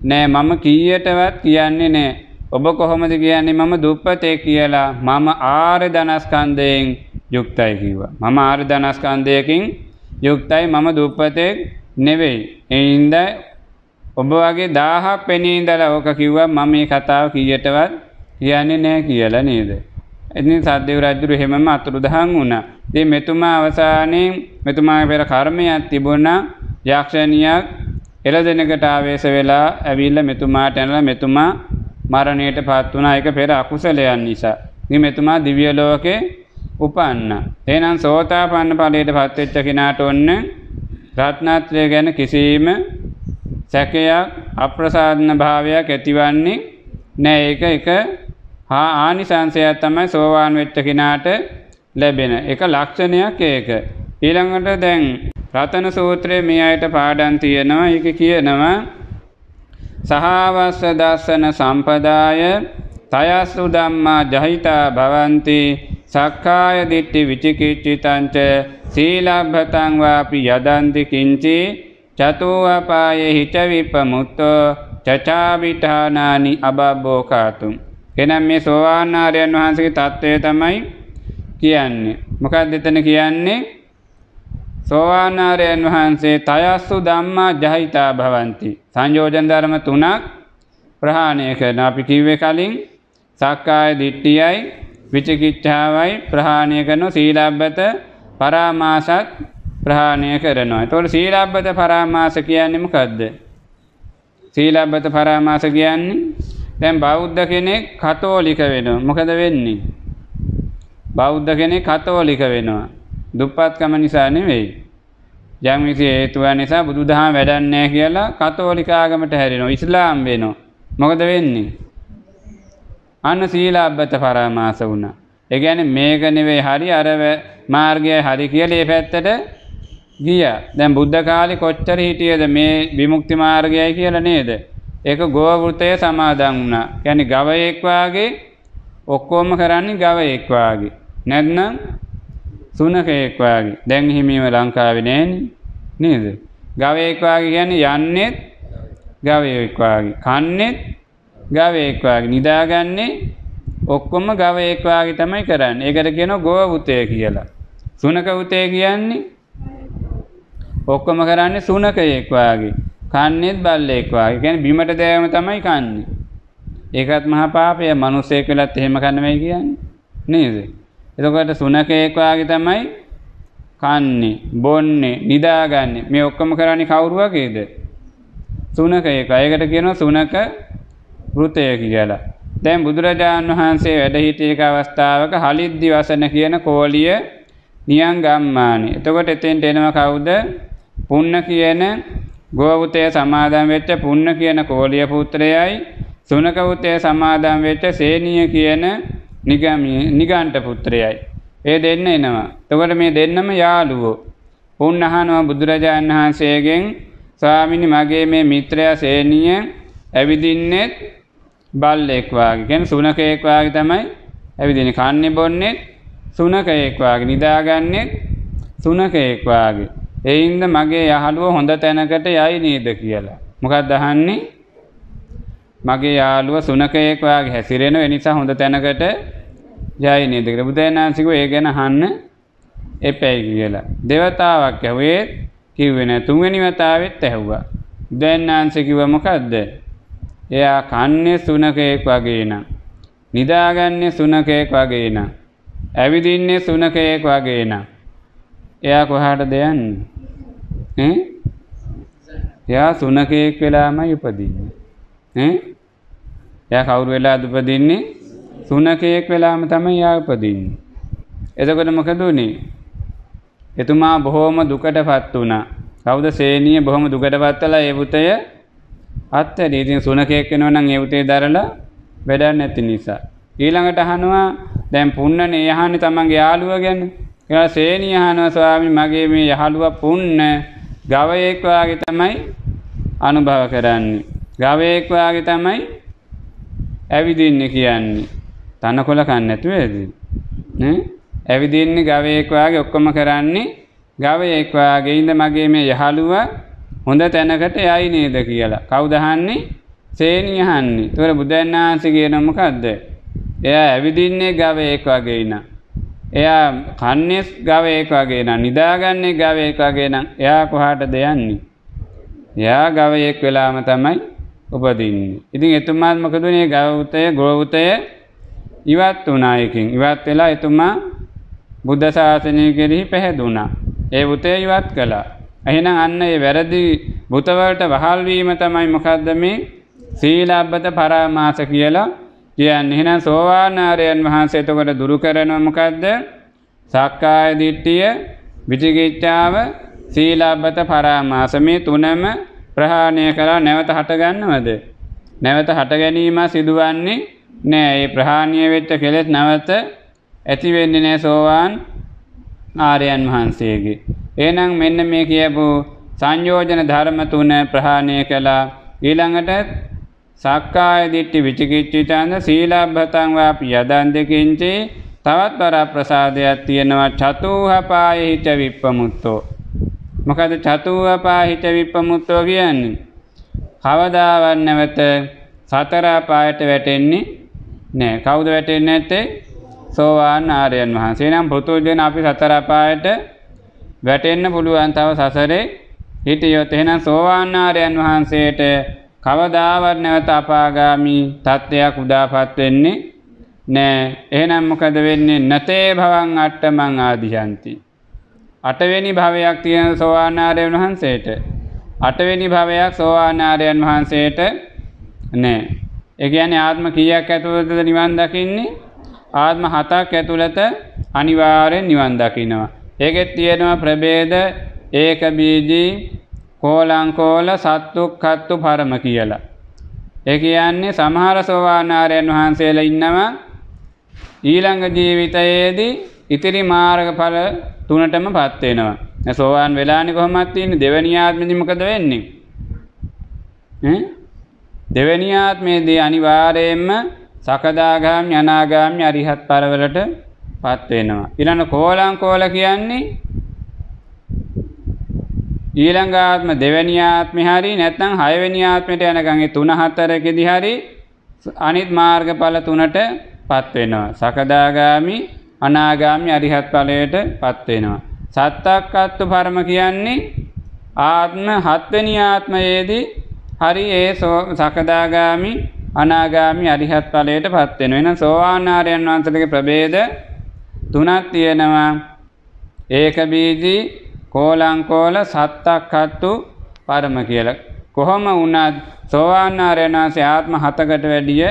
නෑ මම කීයටවත් කියන්නේ නෑ ඔබ කොහොමද කියන්නේ මම දුප්පතේ කියලා මම ආර්ය ධනස්කන්ධයෙන් යුක්තයි කිව්වා. මම ආර්ය ධනස්කන්ධයකින් යුක්තයි මම දුප්පතේ නෙවෙයි. ඒ හින්දා ඔබ වගේ 1000ක් පෙනී ඉඳලා ඕක කිව්වා මම මේ කතාව කීයටවත් කියන්නේ නැහැ කියලා නේද? ඉතින් සද්දේව රජුරු හැමම අතුරුදහන් වුණා. ඉතින් මෙතුමා අවසානයේ මෙතුමාගේ පෙර කර්මයක් තිබුණා යක්ෂණියක් එළදෙනකට ආවේශ වෙලා ඇවිල්ලා මෙතුමාට එනලා මෙතුමා මරණයට පත් වුණා ඒක පෙර අකුසලයන් නිසා. ඉතින් මෙතුමා දිව්‍ය ලෝකේ උපන්න. එහෙනම් සෝතාපන්න ඵලයට පත් වෙච්ච කෙනාට ඔන්න රත්නත්‍රය ගැන කිසිම සැකයක් අප්‍රසාදන භාවයක් ඇතිවන්නේ නෑ. ඒක එක හා ආනිසංශයක් තමයි සෝවාන් වෙච්ච කෙනාට ලැබෙන. එක ලක්ෂණයක් ඒක. ඊළඟට දැන් රතන සූත්‍රයේ මේ අයට පාඩම් තියෙනවා. ඒක කියනවා සහාවස්ස දස්සන සම්පදාය තයස්සු ධම්මා ජහිතා භවಂತಿ සක්කාය දිට්ඨි විචිකිච්ඡිතංච සීලබ්බතං වාපි යදන්ති කිංචි චතුවපායේ හිත විපමුත්තෝ චචාවිඨානානි අබබ්බෝකාතුම් එහෙනම් මේ සෝවාන් ආර්යයන් වහන්සේගේ தත්වය තමයි කියන්නේ මොකක්ද එතන කියන්නේ සෝවානාරයන් වහන්සේ තයස්සු දම්මා ජහිතා භවන්ති. සංයෝජන්ධර්ම තුනක් ප්‍රහාණය කරන අපි කිව්වෙ කලින් සක්කාය දිට්ටියයි විචිකිච්ඡාවයි ප්‍රහාණය කරනු සීලබ්බත පරාමාසත් ප්‍රහාණය කරනවා. එතකොට සීලබ්බත පරාමාස කියන්නේ මොකද්ද? සීලබ්බත පරාමාස කියන්නේ දැන් බෞද්ධ කෙනෙක් කතෝලික වෙනවා. මොකද වෙන්නේ? බෞද්ධ කෙනෙක් කතෝලික වෙනවා. දුප්පත්කම නිසා නෙවෙයි. යම්කිසි හේතුවක් නිසා බුදුදහම වැඩන්නේ නැහැ කියලා කතෝලික ආගමට හැරෙනවා. ඉස්ලාම් වෙනවා. මොකද වෙන්නේ? අන්න සීලාබ්බත පරාමාස වුණා. ඒ කියන්නේ මේක නෙවෙයි හරි අර මාර්ගය හරි කියලා මේ පැත්තට ගියා. දැන් බුද්ධ කාලේ කොච්චර හිටියද මේ විමුක්ති මාර්ගයයි කියලා නේද? ඒක ගෝව වෘතයේ සමාදන් වුණා. කියන්නේ ගවයෙක් වාගේ ඔක්කොම කරන්නේ ගවයෙක් වාගේ. නැත්නම් සුනකයෙක්වාගේ දැන් හිමීම ලංකාවිනෑන නේද. ගවයෙක්වාගේ ගැන යන්නෙත් ගවයෙක්වාගේ කන්නෙත් ගවයෙක්වාගේ නිදාගන්නේ ඔක්කොම ගවයෙක්වාගේ තමයි කරන්න එකට කියෙන ගෝවෘතය කියලා. සුනක උතේ කියන්නේ ඔක්කොම කරන්නේ සුනකයෙක්වාගේ කන්නෙත් බල්ලෙක්වාගේ ගැන බිමට දෑම තමයි කන්නේ. ඒකත් මහපාපය මනුස්සේක වෙලත් එහෙම කන්නවයි කියන්නේ නේද. එතකොට සුනකයෙක් වාගේ තමයි කන්නේ, බොන්නේ, නිදාගන්නේ. මේ ඔක්කොම කරන්නේ කවුරු වගේද? සුනකයෙක්. ඒකට කියනවා සුනක වෘතය කියලා. දැන් බුදුරජාණන් වහන්සේ වැඩ සිටියක අවස්ථාවක හලිද්දි වසන කියන කෝලිය නියංගම්මානි. එතකොට එතෙන්ට එනවා කවුද? පුන්න කියන ගෝවුතය සමාදන් වෙච්ච පුන්න කියන කෝලිය පුත්‍රයයි සුනක වුතය සමාදන් වෙච්ච සේනිය කියන නිගාන්ට පුත්‍රයයි. ඒ දෙන්න එනවා. තකොට මේ දෙන්නම යාළුවෝ. උන් අහනවා බුදුරජාණන් වහන්සේගෙන් ස්වාමිනි මගේ මේ මිත්‍රයා සේනිය ඇවිදින්නෙත් බල්ලෙක් වාගේ. කියන්නේ සුනකයෙක් වාගේ තමයි ඇවිදින්නේ. කන්නේ බොන්නේ සුනකයෙක් වාගේ. නිදාගන්නේ සුනකයෙක් වාගේ. ඒ හින්දා මගේ යහළුව හොඳ තැනකට යයි නේද කියලා. මොකක්ද අහන්නේ? මගේ යාළුව සුනකයෙක් වගේ හැසිරෙනවා ඒ නිසා හොඳ තැනකට යයි නේද කියලා බුදුන් වහන්සේ ඒ ගැන අහන්න එපැයි කියලා. දෙවතාවක් ඇහුවේ කිව්වේ නෑ තුන්වෙනි වතාවෙත් ඇහුවා. බුදුන් වහන්සේ කිව්වා මොකද්ද? එයා කන්නේ සුනකයෙක් වගේ නං. නිදාගන්නේ සුනකයෙක් වගේ නං. ඇවිදින්නේ සුනකයෙක් වගේ නං. එයා කොහාටද යන්නේ? ඈ? එයා සුනකයෙක් වෙලාමයි උපදින්නේ. එයා කවුරු වෙලා උපදින්නේ? සුනකයෙක් වෙලාම තමයි එයා උපදින්නේ. එතකොට මොකද උනේ? එතුමා බොහොම දුකටපත් වුණා. කවුද සේනිය බොහොම දුකටපත් වෙලා ඒ පුතය අත්හැරියේ. ඉතින් සුනකයෙක් වෙනවා නම් ඒ පුතේ දරලා වැඩක් නැති නිසා. ඊළඟට අහනවා දැන් පුන්නනේ යහන්නේ තමන්ගේ යාළුවා ගැන. ඊළඟ සේනිය අහනවා ස්වාමී මගේ මේ යහළුවා පුන්න ගවයෙක් වාගේ තමයි අනුභව කරන්නේ. ගවයෙක් වාගේ තමයි ඇවිදින්නේ කියන්නේ. තනකොළ කන්නේ නැතුව ඇවිදින. නේ? ඇවිදින්නේ ගවයෙක් වාගේ ඔක්කොම කරන්නේ ගවයෙක් වාගේ ඉඳ මගේ මේ යහළුවා හොඳ තැනකට යයි නේද කියලා. කවුද අහන්නේ? සේනිය අහන්නේ. ඒතර බුදුන් වහන්සේ කියන මොකද්ද? එයා ඇවිදින්නේ ගවයෙක් වගේ නා. එයා කන්නේ ගවයෙක් වගේ නා. නිදාගන්නේ ගවයෙක් වගේ නා. එයා කොහාටද යන්නේ? එයා ගවයෙක් වෙලාම තමයි උපදින්නේ. ඉතින් එතුමාත් මොකදුනේ ගෞතය ගෝවතය ඉවත් වුණා එකකින්. ඉවත් වෙලා එතුමා බුද්ධ ශාසනය කෙරෙහි පැහැදුනා. ඒ වුතේ ඉවත් කළා. එහෙනම් අන්න ඒ වැරදි බුත වලට වහල් වීම තමයි මොකද්ද මේ සීලබ්බත පරාමාස කියලා කියන්නේ. එහෙනම් සෝවාන් ආර්යයන් වහන්සේ එතකොට දුරු කරනවා මොකද්ද? සක්කාය දිට්ඨිය, විචිකිච්ඡාව, සීලබ්බත පරාමාස මේ තුනම ප්‍රහාණය කළා නැවත හටගන්නවද. නැවත හට ගැනීම සිදුවන්නේ නෑ ඒ ප්‍රහාණය වෙච්ච කෙලෙස් නැවත ඇතිවෙන්නේ නෑ සෝවාන් ආරයන් වහන්සේගේ. ඒනම් මෙන්න මේ කියපු සංයෝජන ධර්ම තුන ප්‍රහාණය කළා ඊළඟට සක්කාය දිට්ඨි විචිකිච්ඡිතාන සීලබ්බතං වාපි යදන් දෙකින්චේ තවත් වර ප්‍රසාදයක් තියෙනවා චතුහපාය හිත විප්පමුත්තෝ මොකද චතුවපාහිත විප්පමුත්තෝ කියන්නේ. කවදාවත් නැවත සතර අපායට වැටෙන්නේ නෑ. කවුද වැටෙන්නේ නැත්තේ? සෝවාන් ආර්යයන් වහන්සේ. නම් පුතුජන අපි සතර අපායට වැටෙන්න පුළුවන් තව සසරේ හිටියොත් එහෙනම් සෝවාන් ආර්යයන් වහන්සේට කවදාවත් නැවත අපාගාමි තත්ත්වයක් උදාපත් වෙන්නේ නෑ. එහෙනම් මොකද වෙන්නේ? නතේ භවං අට්ඨමං ආදිශාන්ති. අටවෙනි භවයක් තියෙන සෝවානාරයන් වහන්සේට අටවෙනි භවයක් සෝවානාරයන් වහන්සේට නෑ. ඒ කියන්නේ ආත්ම කීයක් ඇතුළතද නිවන් දකින්නේ? ආත්ම හතක් ඇතුළත අනිවාර්යෙන් නිවන් දකිනවා. ඒකෙත් තියෙනවා ප්‍රභේද ඒක බීජී කෝලංකෝල සත්තුක්කත්තු පරම කියලා. ඒ කියන්නේ සමහර සෝවානාරයන් වහන්සේලා ඉන්නවා ඊළඟ ජීවිතයේදී ඉතිරි මාර්ගඵල තුනටම පත් වෙනවා. සෝවාන් වෙලානේ කොහොමද තියෙන්නේ? දෙවැනි ආත්මෙදි මොකද වෙන්නේ? ඈ දෙවැනි ආත්මයේදී අනිවාර්යයෙන්ම සකදාගාමි අනාගාමි අරිහත් පරවලට පත් වෙනවා. ඊළඟ කෝලං කෝල කියන්නේ ඊළඟ ආත්ම දෙවැනි ආත්මේ හරි නැත්නම් හයවෙනි ආත්මයට යනකම් ඒ තුන හතරකෙදි හරි අනිත් මාර්ගඵල තුනටපත් වෙනවා. සකදාගාමි අනාගාමි අරිහත් ඵලයට පත්වෙනවා. සත්තක්කත්තු පරම කියන්නේ ආත්ම හත්වෙනි ආත්මයේදී හරි ඒ සකදාගාමි අනාගාමි අරිහත් ඵලයට පත්වෙනවා. එහෙනම් සෝවාන් ආර්යයන් වහන්සේලගේ ප්‍රභේද තුනක් තියෙනවා. ඒක බීජී කෝලංකෝල සත්තක්කත්තු පරම කියලා. කොහොම වුණත් සෝවාන් ආර්යයන් වහන්සේ ආත්ම හතකට වැඩිය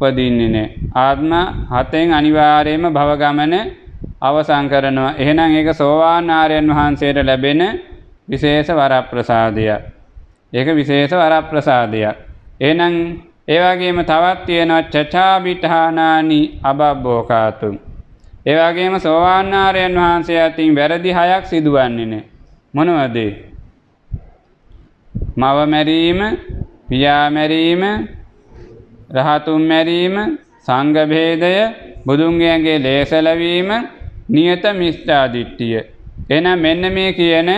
උපදින්නේ නෑ. ආත්ම හතෙන් අනිවාර්යයෙන්ම භව ගමන අවසන් කරනවා. එහෙනම් ඒක සෝවාන් ආර්යයන් වහන්සේට ලැබෙන විශේෂ වරප්‍රසාදයක්. ඒක විශේෂ වරප්‍රසාදයක්. එහෙනම් ඒ වගේම තවත් තියෙනවා චචාබිඨානානි අබබ්බෝකාතු. ඒ වගේම සෝවාන් ආර්යයන් වහන්සේ අතින් වැරදි හයක් සිදුවන්නේ නෑ. මොනවද? මව මැරීම, පියා මැරීම, රහතුන් මැරීම සංඝභේදය බුදුන්ගේගේ ලේසලවීම නියත මිෂ්ඨාදිට්ඨිය. එන මෙන්න මේ කියන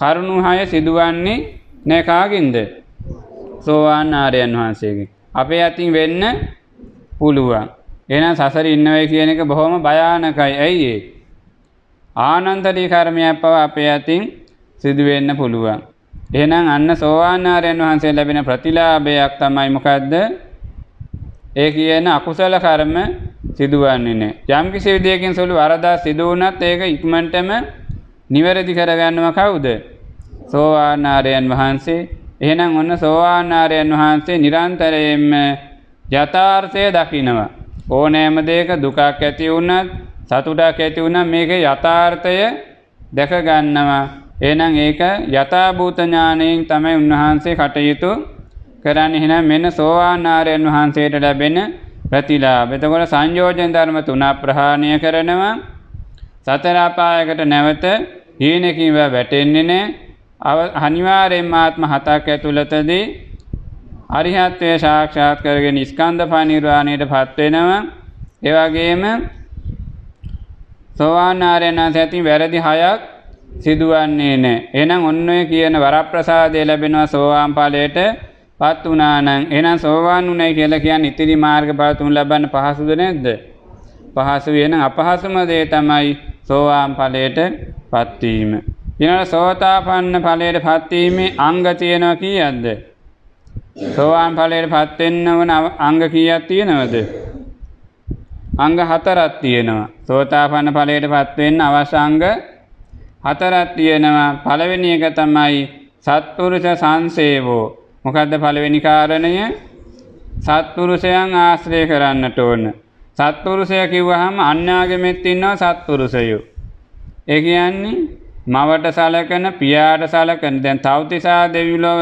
කරුණු හය සිදුවන්නේ නෑ කාගින්ද? සෝවාන් ආර්යයන් වහන්සේගෙන්. අපේ අතින් වෙන්න පුළුවන්. එහෙනම් සසර ඉන්නවයි කියන එක බොහොම භයානකයි. ඇයි ඒ? ආනන්තරී කර්මයක් පව අපේ අතින් සිදු වෙන්න පුළුවන්. එහෙනම් අන්න සෝවාන් ආර්යයන් වහන්සේ ලැබෙන ප්‍රතිලාභයක් තමයි මොකද්ද? ඒ කියන අකුසල කර්ම සිදුවන්නේ නැහැ. යම් කිසි විදියකින් සුළු වරදක් සිදු වුණත් ඒක ඉක්මනටම නිවැරදි කරගන්නව කවුද? සෝවාන් ආර්යයන් වහන්සේ. එහෙනම් ඔන්න සෝවාන් ආර්යයන් වහන්සේ නිරන්තරයෙන්ම යථාර්ථය දකිනවා. ඕනෑම දෙයක දුකක් ඇති වුණත් සතුටක් ඇති වුණා මේකේ යථාර්ථය දැක ගන්නවා. එහෙනම් ඒක යථාභූත ඥාණයෙන් තමයි උන්වහන්සේ කටයුතු කරන්න එහෙනම් මෙන්න සෝවාන් ආර්යයන් වහන්සේට ලැබෙන ප්‍රතිලාභ. එතකොට සංයෝජන ධර්ම තුනක් ප්‍රහාණය කරනවා. සතර අපායකට නැවත හීනකින් වැටෙන්නේ නැහැ. අනිවාර්යෙන්ම ආත්ම හතක් ඇතුළතදී අරිහත්ත්වය සාක්ෂාත් කරගෙන ස්කන්ධ පරිනිර්වාණයටපත් වෙනවා. ඒ වගේම සෝවාන් ආර්යයන් ඇති වැරදි හයක් සිදුවන්නේ නැහැ. එහෙනම් ඔන්න ඔය කියන වරප්‍රසාදය ලැබෙනවා සෝවාන් ඵලයට පත් වුණානං එහෙනම් සෝවාන් වුණයි කියලා කියන්නේ ඉතිරි මාර්ගඵල තුන් ලබන්න පහසුද නැද්ද? පහසු වෙන අපහසුම දේ තමයි සෝවාන් ඵලයට පත් වීම. ඊළඟ සෝතාපන්න ඵලයට පත් වීමේ අංග තියෙනවා කීයක්ද? සෝවාන් ඵලයට පත් වෙන්න ඕන අංග කීයක් තියෙනවද? අංග හතරක් තියෙනවා. සෝතාපන්න ඵලයට පත් වෙන්න අවශ්‍ය අංග හතරක් තියෙනවා. පළවෙනි එක තමයි සත්පුරුෂ සංසේවෝ මොකද්ද පළවෙනි කාරණය? සත්පුරුෂයන් ආශ්‍රය කරන්නට ඕන. සත්පුරුෂය කිව්වහම අන්‍යාගමෙත් ඉන්නවා සත්පුරුෂයෝ. ඒ කියන්නේ මවට සලකන පියාට සලකන දැන් තවතිසා දෙවිලොව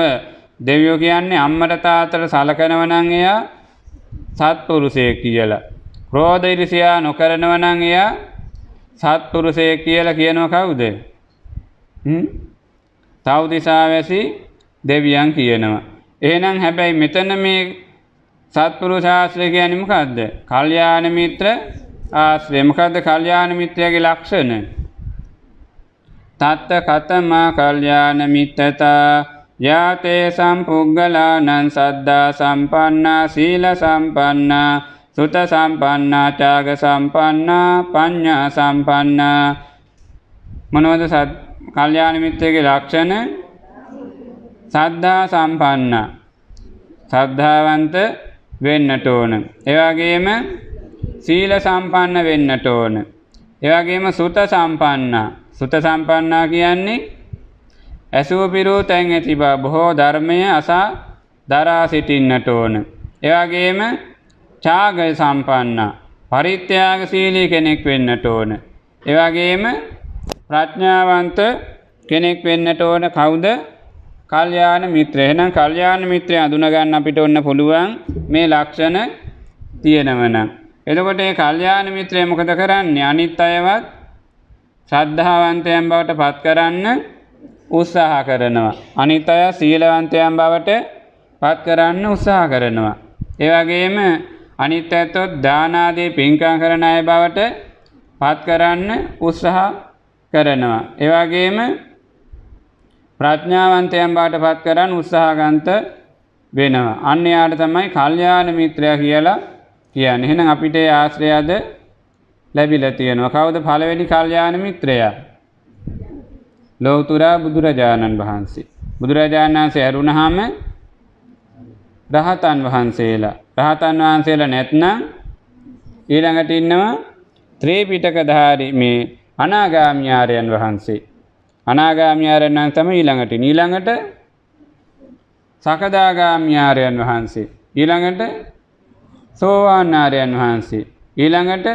දෙවියෝ කියන්නේ අම්මට තාත්තට සලකනව නම් එයා සත්පුරුෂයෙක් කියලා. ක්‍රෝධ ඉරිසියා නොකරනව නම් එයා සත්පුරුෂයෙක් කියලා කියනවා කවුද? හ්ම්? තවතිසා වැසි දෙවියන් කියනවා. එහෙනම් හැබැයි මෙතන මේ සත්පුරුෂ ආශ්‍රය කියන්නේ මොකද්ද? කල්යාණ මිත්‍ර ආශ්‍රය. මොකද්ද කල්යාණ මිත්‍රයාගේ ලක්ෂණ? තත්ත කතමා කල්යාණ මිත්තතා යාතේ සම්පුග්ගලානං සද්දා සම්පන්නා සීල සම්පන්නා සුත සම්පන්නා ත්‍යාග සම්පන්නා පඤ්ඤා සම්පන්නා මොනවද කල්යාණ මිත්‍රයාගේ ලක්ෂණ? සද්ධා සම්පන්න සද්ධාවන්ත වෙන්නට ඕන. එවාගේම සීල සම්පන්න වෙන්නට ඕන. එවාගේම සුත සම්පන්න. සුත සම්පන්නා කියන්නේ ඇසූ පිරූ තැන් ඇති බව බොහෝ ධර්මය අසා දරා සිටින්නට ඕන. එවාගේම ඡාග සම්පන්න පරිත්‍යාගශීලී කෙනෙක් වෙන්නට ඕන. එවාගේම ප්‍රඥාවන්ත කෙනෙක් වෙන්නට ඕන කවුද? කල්යාණ මිත්‍රය. එහෙනම් කල්යාණ මිත්‍රය අඳුනගන්න අපිට ඔන්න පුළුවන් මේ ලක්ෂණ තියෙනවනම්. එතකොට මේ කල්යාණ මිත්‍රය මොකද කරන්නේ? අනිත් අයවත් ශ්‍රද්ධාවන්තයන් බවට පත් කරන්න උත්සාහ කරනවා. අනිත් අය සීලවන්තයන් බවට පත් කරන්න උත්සාහ කරනවා. ඒ වගේම අනිත් අයත් දාන ආදී පින්කම් කරන අය බවට පත් කරන්න උත්සාහ කරනවා. ඒ වගේම ප්‍රඥාවන්තයන් බාටපත් කරන්න උත්සාහගන්ත වෙනවා. අන්න යාට තමයි කල්යාණ මිත්‍රයා කියලා කියන්නේ. එහෙනම් අපිට ඒ ආශ්‍රයද ලැබිලා තියෙනවා. කවුද පළවෙනි කල්යාණ මිත්‍රයා? ලෞතර බුදුරජාණන් වහන්සේ. බුදුරජාණන් වහන්සේ ඇරුණාම රහතන් වහන්සේලා. රහතන් වහන්සේලා නැත්නම් ඊළඟට ඉන්නවා ත්‍රිපිටකධාරී මේ අනාගාමී ආර්යයන් වහන්සේ. අනාගාමියාරයන් වහන් තම ඊළඟට ඊළඟට සකදාගාමියාරයන් වහන්සේ ඊළඟට සෝවාන්නාරයන් වහන්සේ ඊළඟට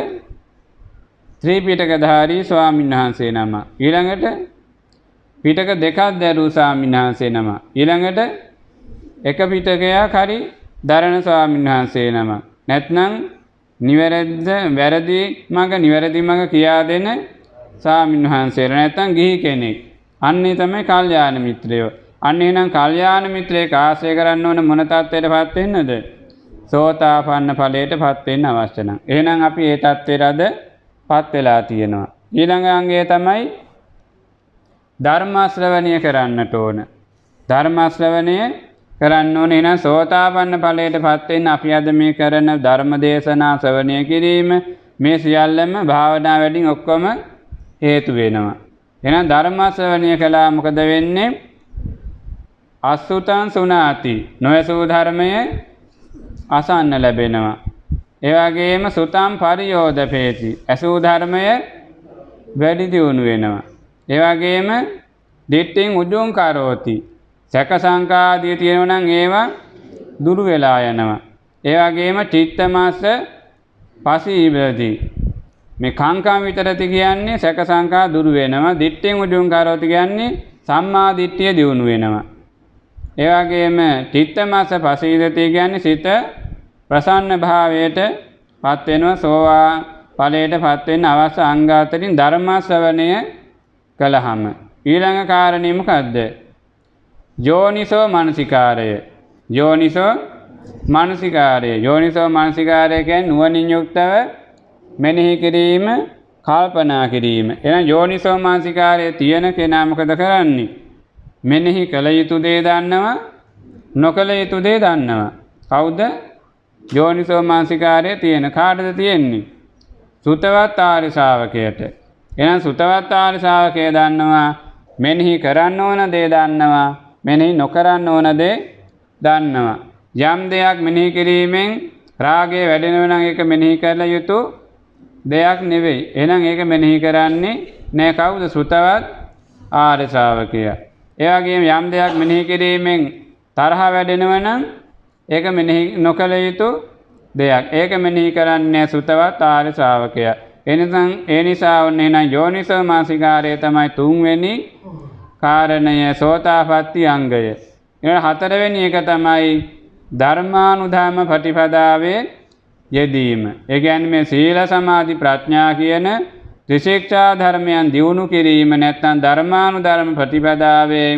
ත්‍රීපිටකධාරී ස්වාමීන් වහන්සේ නම ඊළඟට පිටක දෙකක් දැරූ ස්වාමීන් වහන්සේ නම ඊළඟට එක පිටකයක් හරි දරණ ස්වාමීන් වහන්සේ නම නැත්නම් නිවැරද්ද වැරදි මඟ නිවැරදි මඟ කියා දෙන ස්වාමින් වහන්සේලා නැත්තම් ගිහි කෙනෙක්. අන්නේ තමයි කල්යාණ මිත්‍රයෝ. අන්න එහෙනම් කල්යාණ මිත්‍රයෙක් ආශ්‍රය කරන්න ඕන මොන තත්ත්වයටපත් වෙන්නද? සෝතාපන්න ඵලයටපත් වෙන්න අවශ්‍ය නම්. එහෙනම් අපි ඒ තත්ත්වයට අදපත් වෙලා තියෙනවා. ඊළඟ අංගය තමයි ධර්මාශ්‍රවණය කරන්නට ඕන. ධර්මාශ්‍රවණය කරන්න ඕනේ නම් සෝතාපන්න ඵලයට පත් වෙන්න අපි අද මේ කරන ධර්ම දේශනා ශ්‍රවණය කිරීම මේ සියල්ලම භාවනා වැඩින් ඔක්කොම හේතු වෙනවා. එහෙනම් ධර්මාශ්‍රවණය කළා මොකද වෙන්නේ? අසුතං සුණාති. නොයසූ ධර්මය අසන්න ලැබෙනවා. ඒ වගේම සුතං පරියෝදපේති. අසූ ධර්මය වැඩි දියුණු වෙනවා. ඒ වගේම දිට්ඨින් උජුං කරෝති. සැක සංකාදී තියෙනවා නම් ඒවා දුරු වෙලා යනවා. ඒ වගේම චිත්තමාස පසීවදී මේ කාංකා විතරති කියන්නේ සැක සංකා දුරු වෙනවා. දිට්ඨියෙන් උදුම් කරවති කියන්නේ සම්මා දිට්ඨිය දියුණු වෙනවා. ඒ වගේම චිත්තමස පසීදති කියන්නේ සිත ප්‍රසන්න භාවයට පත් වෙනවා සෝවා ඵලයට පත් වෙන්න අවශ්‍ය අංග අතරින් ධර්මාශ්‍රවණය කළහම ඊළඟ කාරණේ මොකද්ද? යෝනිසෝ මානසිකාරය. යෝනිසෝ මානසිකාරය. යෝනිසෝ මානසිකාරය කියන්නේ නුවණින් යුක්තව මෙනෙහි කිරීම කල්පනා කිරීම. එන යෝනිසෝ මානසිකාරය තියෙන කෙනා මොකද කරන්නේ? මෙනෙහි කළ යුතු දේ දන්නවා නොකළ යුතු දේ දන්නවා. කවුද? යෝනිසෝ මානසිකාරය තියෙන කාටද තියෙන්නේ? සුතවත් ආර්ය ශාවකයට. එහෙනම් සුතවත් ආර්ය ශාවකය දන්නවා මෙනෙහි කරන්න ඕන දේ දන්නවා මෙනෙහි නොකරන්න ඕන දේ දන්නවා. යම් දෙයක් මෙනෙහි කිරීමෙන් රාගය වැඩෙනවා නම් ඒක මෙනෙහි කළ යුතුය දෙයක් නෙවෙයි. එහෙනම් ඒක මෙනෙහි කරන්නේ නෑ කවුද? සුතවත් ආර්ය ශ්‍රාවකය. ඒ වගේම යම් දෙයක් මෙනෙහි කිරීමෙන් තරහ වැඩෙනවා නම් ඒක මෙනෙහි නොකළ යුතු දෙයක්. ඒක මෙනෙහි කරන්නේ සුතවත් ආර්ය ශ්‍රාවකය. එනිසා ඒ නිසා ඔන්න එහෙනම් යෝනිසෝ මාසිකාරය තමයි තුන්වෙනි කාරණය සෝතාපට්ටි අංගය. ඊළඟ හතරවෙනි එක තමයි ධර්මානුධාම ප්‍රතිපදාවේ යෙදීම. ඒගැන් මේ සීල සමාධි ප්‍රඥා කියන ත්‍රිශික්ෂා ධර්මයන් දියුණු කිරීම නැත්නම් ධර්මානු ධර්ම ප්‍රතිපදාවේ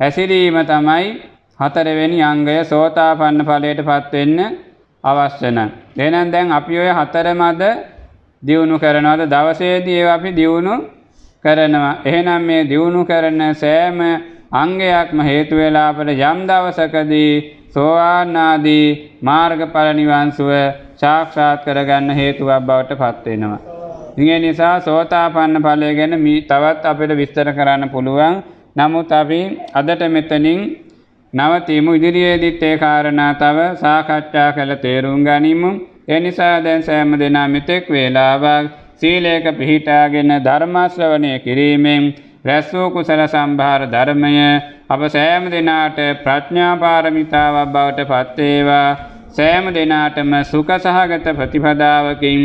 හැසිරීම තමයි හතරවෙනි අංගය සෝතාපන්න ඵලයට පත්වෙන්න අවශ්‍ය නම්. එහෙනම් දැන් අපි ඔය හතරමද දියුණු කරනවද දවසේදී ඒවා අපි දියුණු කරනවා. එහෙනම් මේ දියුණු කරන සෑම අංගයක්ම හේතු වෙලා අපිට යම් දවසකදී සෝවාන් ආදී මාර්ගඵල නිවන් සුව සාක්ෂාත් කරගන්න හේතුවක් බවට පත් වෙනවා. ඒ නිසා සෝතාපන්න ඵලය ගැන මේ තවත් අපිට විස්තර කරන්න පුළුවන්. නමුත් අපි අදට මෙතනින් නවතිමු ඉදිරියේදීත් ඒ කාරණා තව සාකච්ඡා කළ තේරුම් ගනිමු. ඒ නිසා දැන් සෑම දිනම මෙතෙක් වේලාවක් සීලයක පිහිටාගෙන ධර්මාශ්‍රවණය කිරීමෙන් රැස් වූ කුසල සම්භාර ධර්මය අප සෑම දිනාට ප්‍රඥා පාරමිතාවක් බවට පත් වේවා සෑම දිනාටම සුඛ සහගත ප්‍රතිපදාවකින්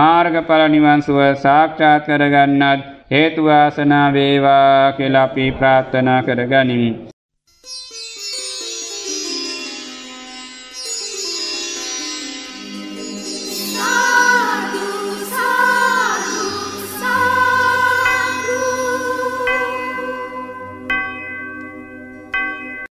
මාර්ගඵල නිවන් සුව සාක්ෂාත් කරගන්නත් හේතු වාසනා වේවා කියලා අපි ප්‍රාර්ථනා කරගනිමු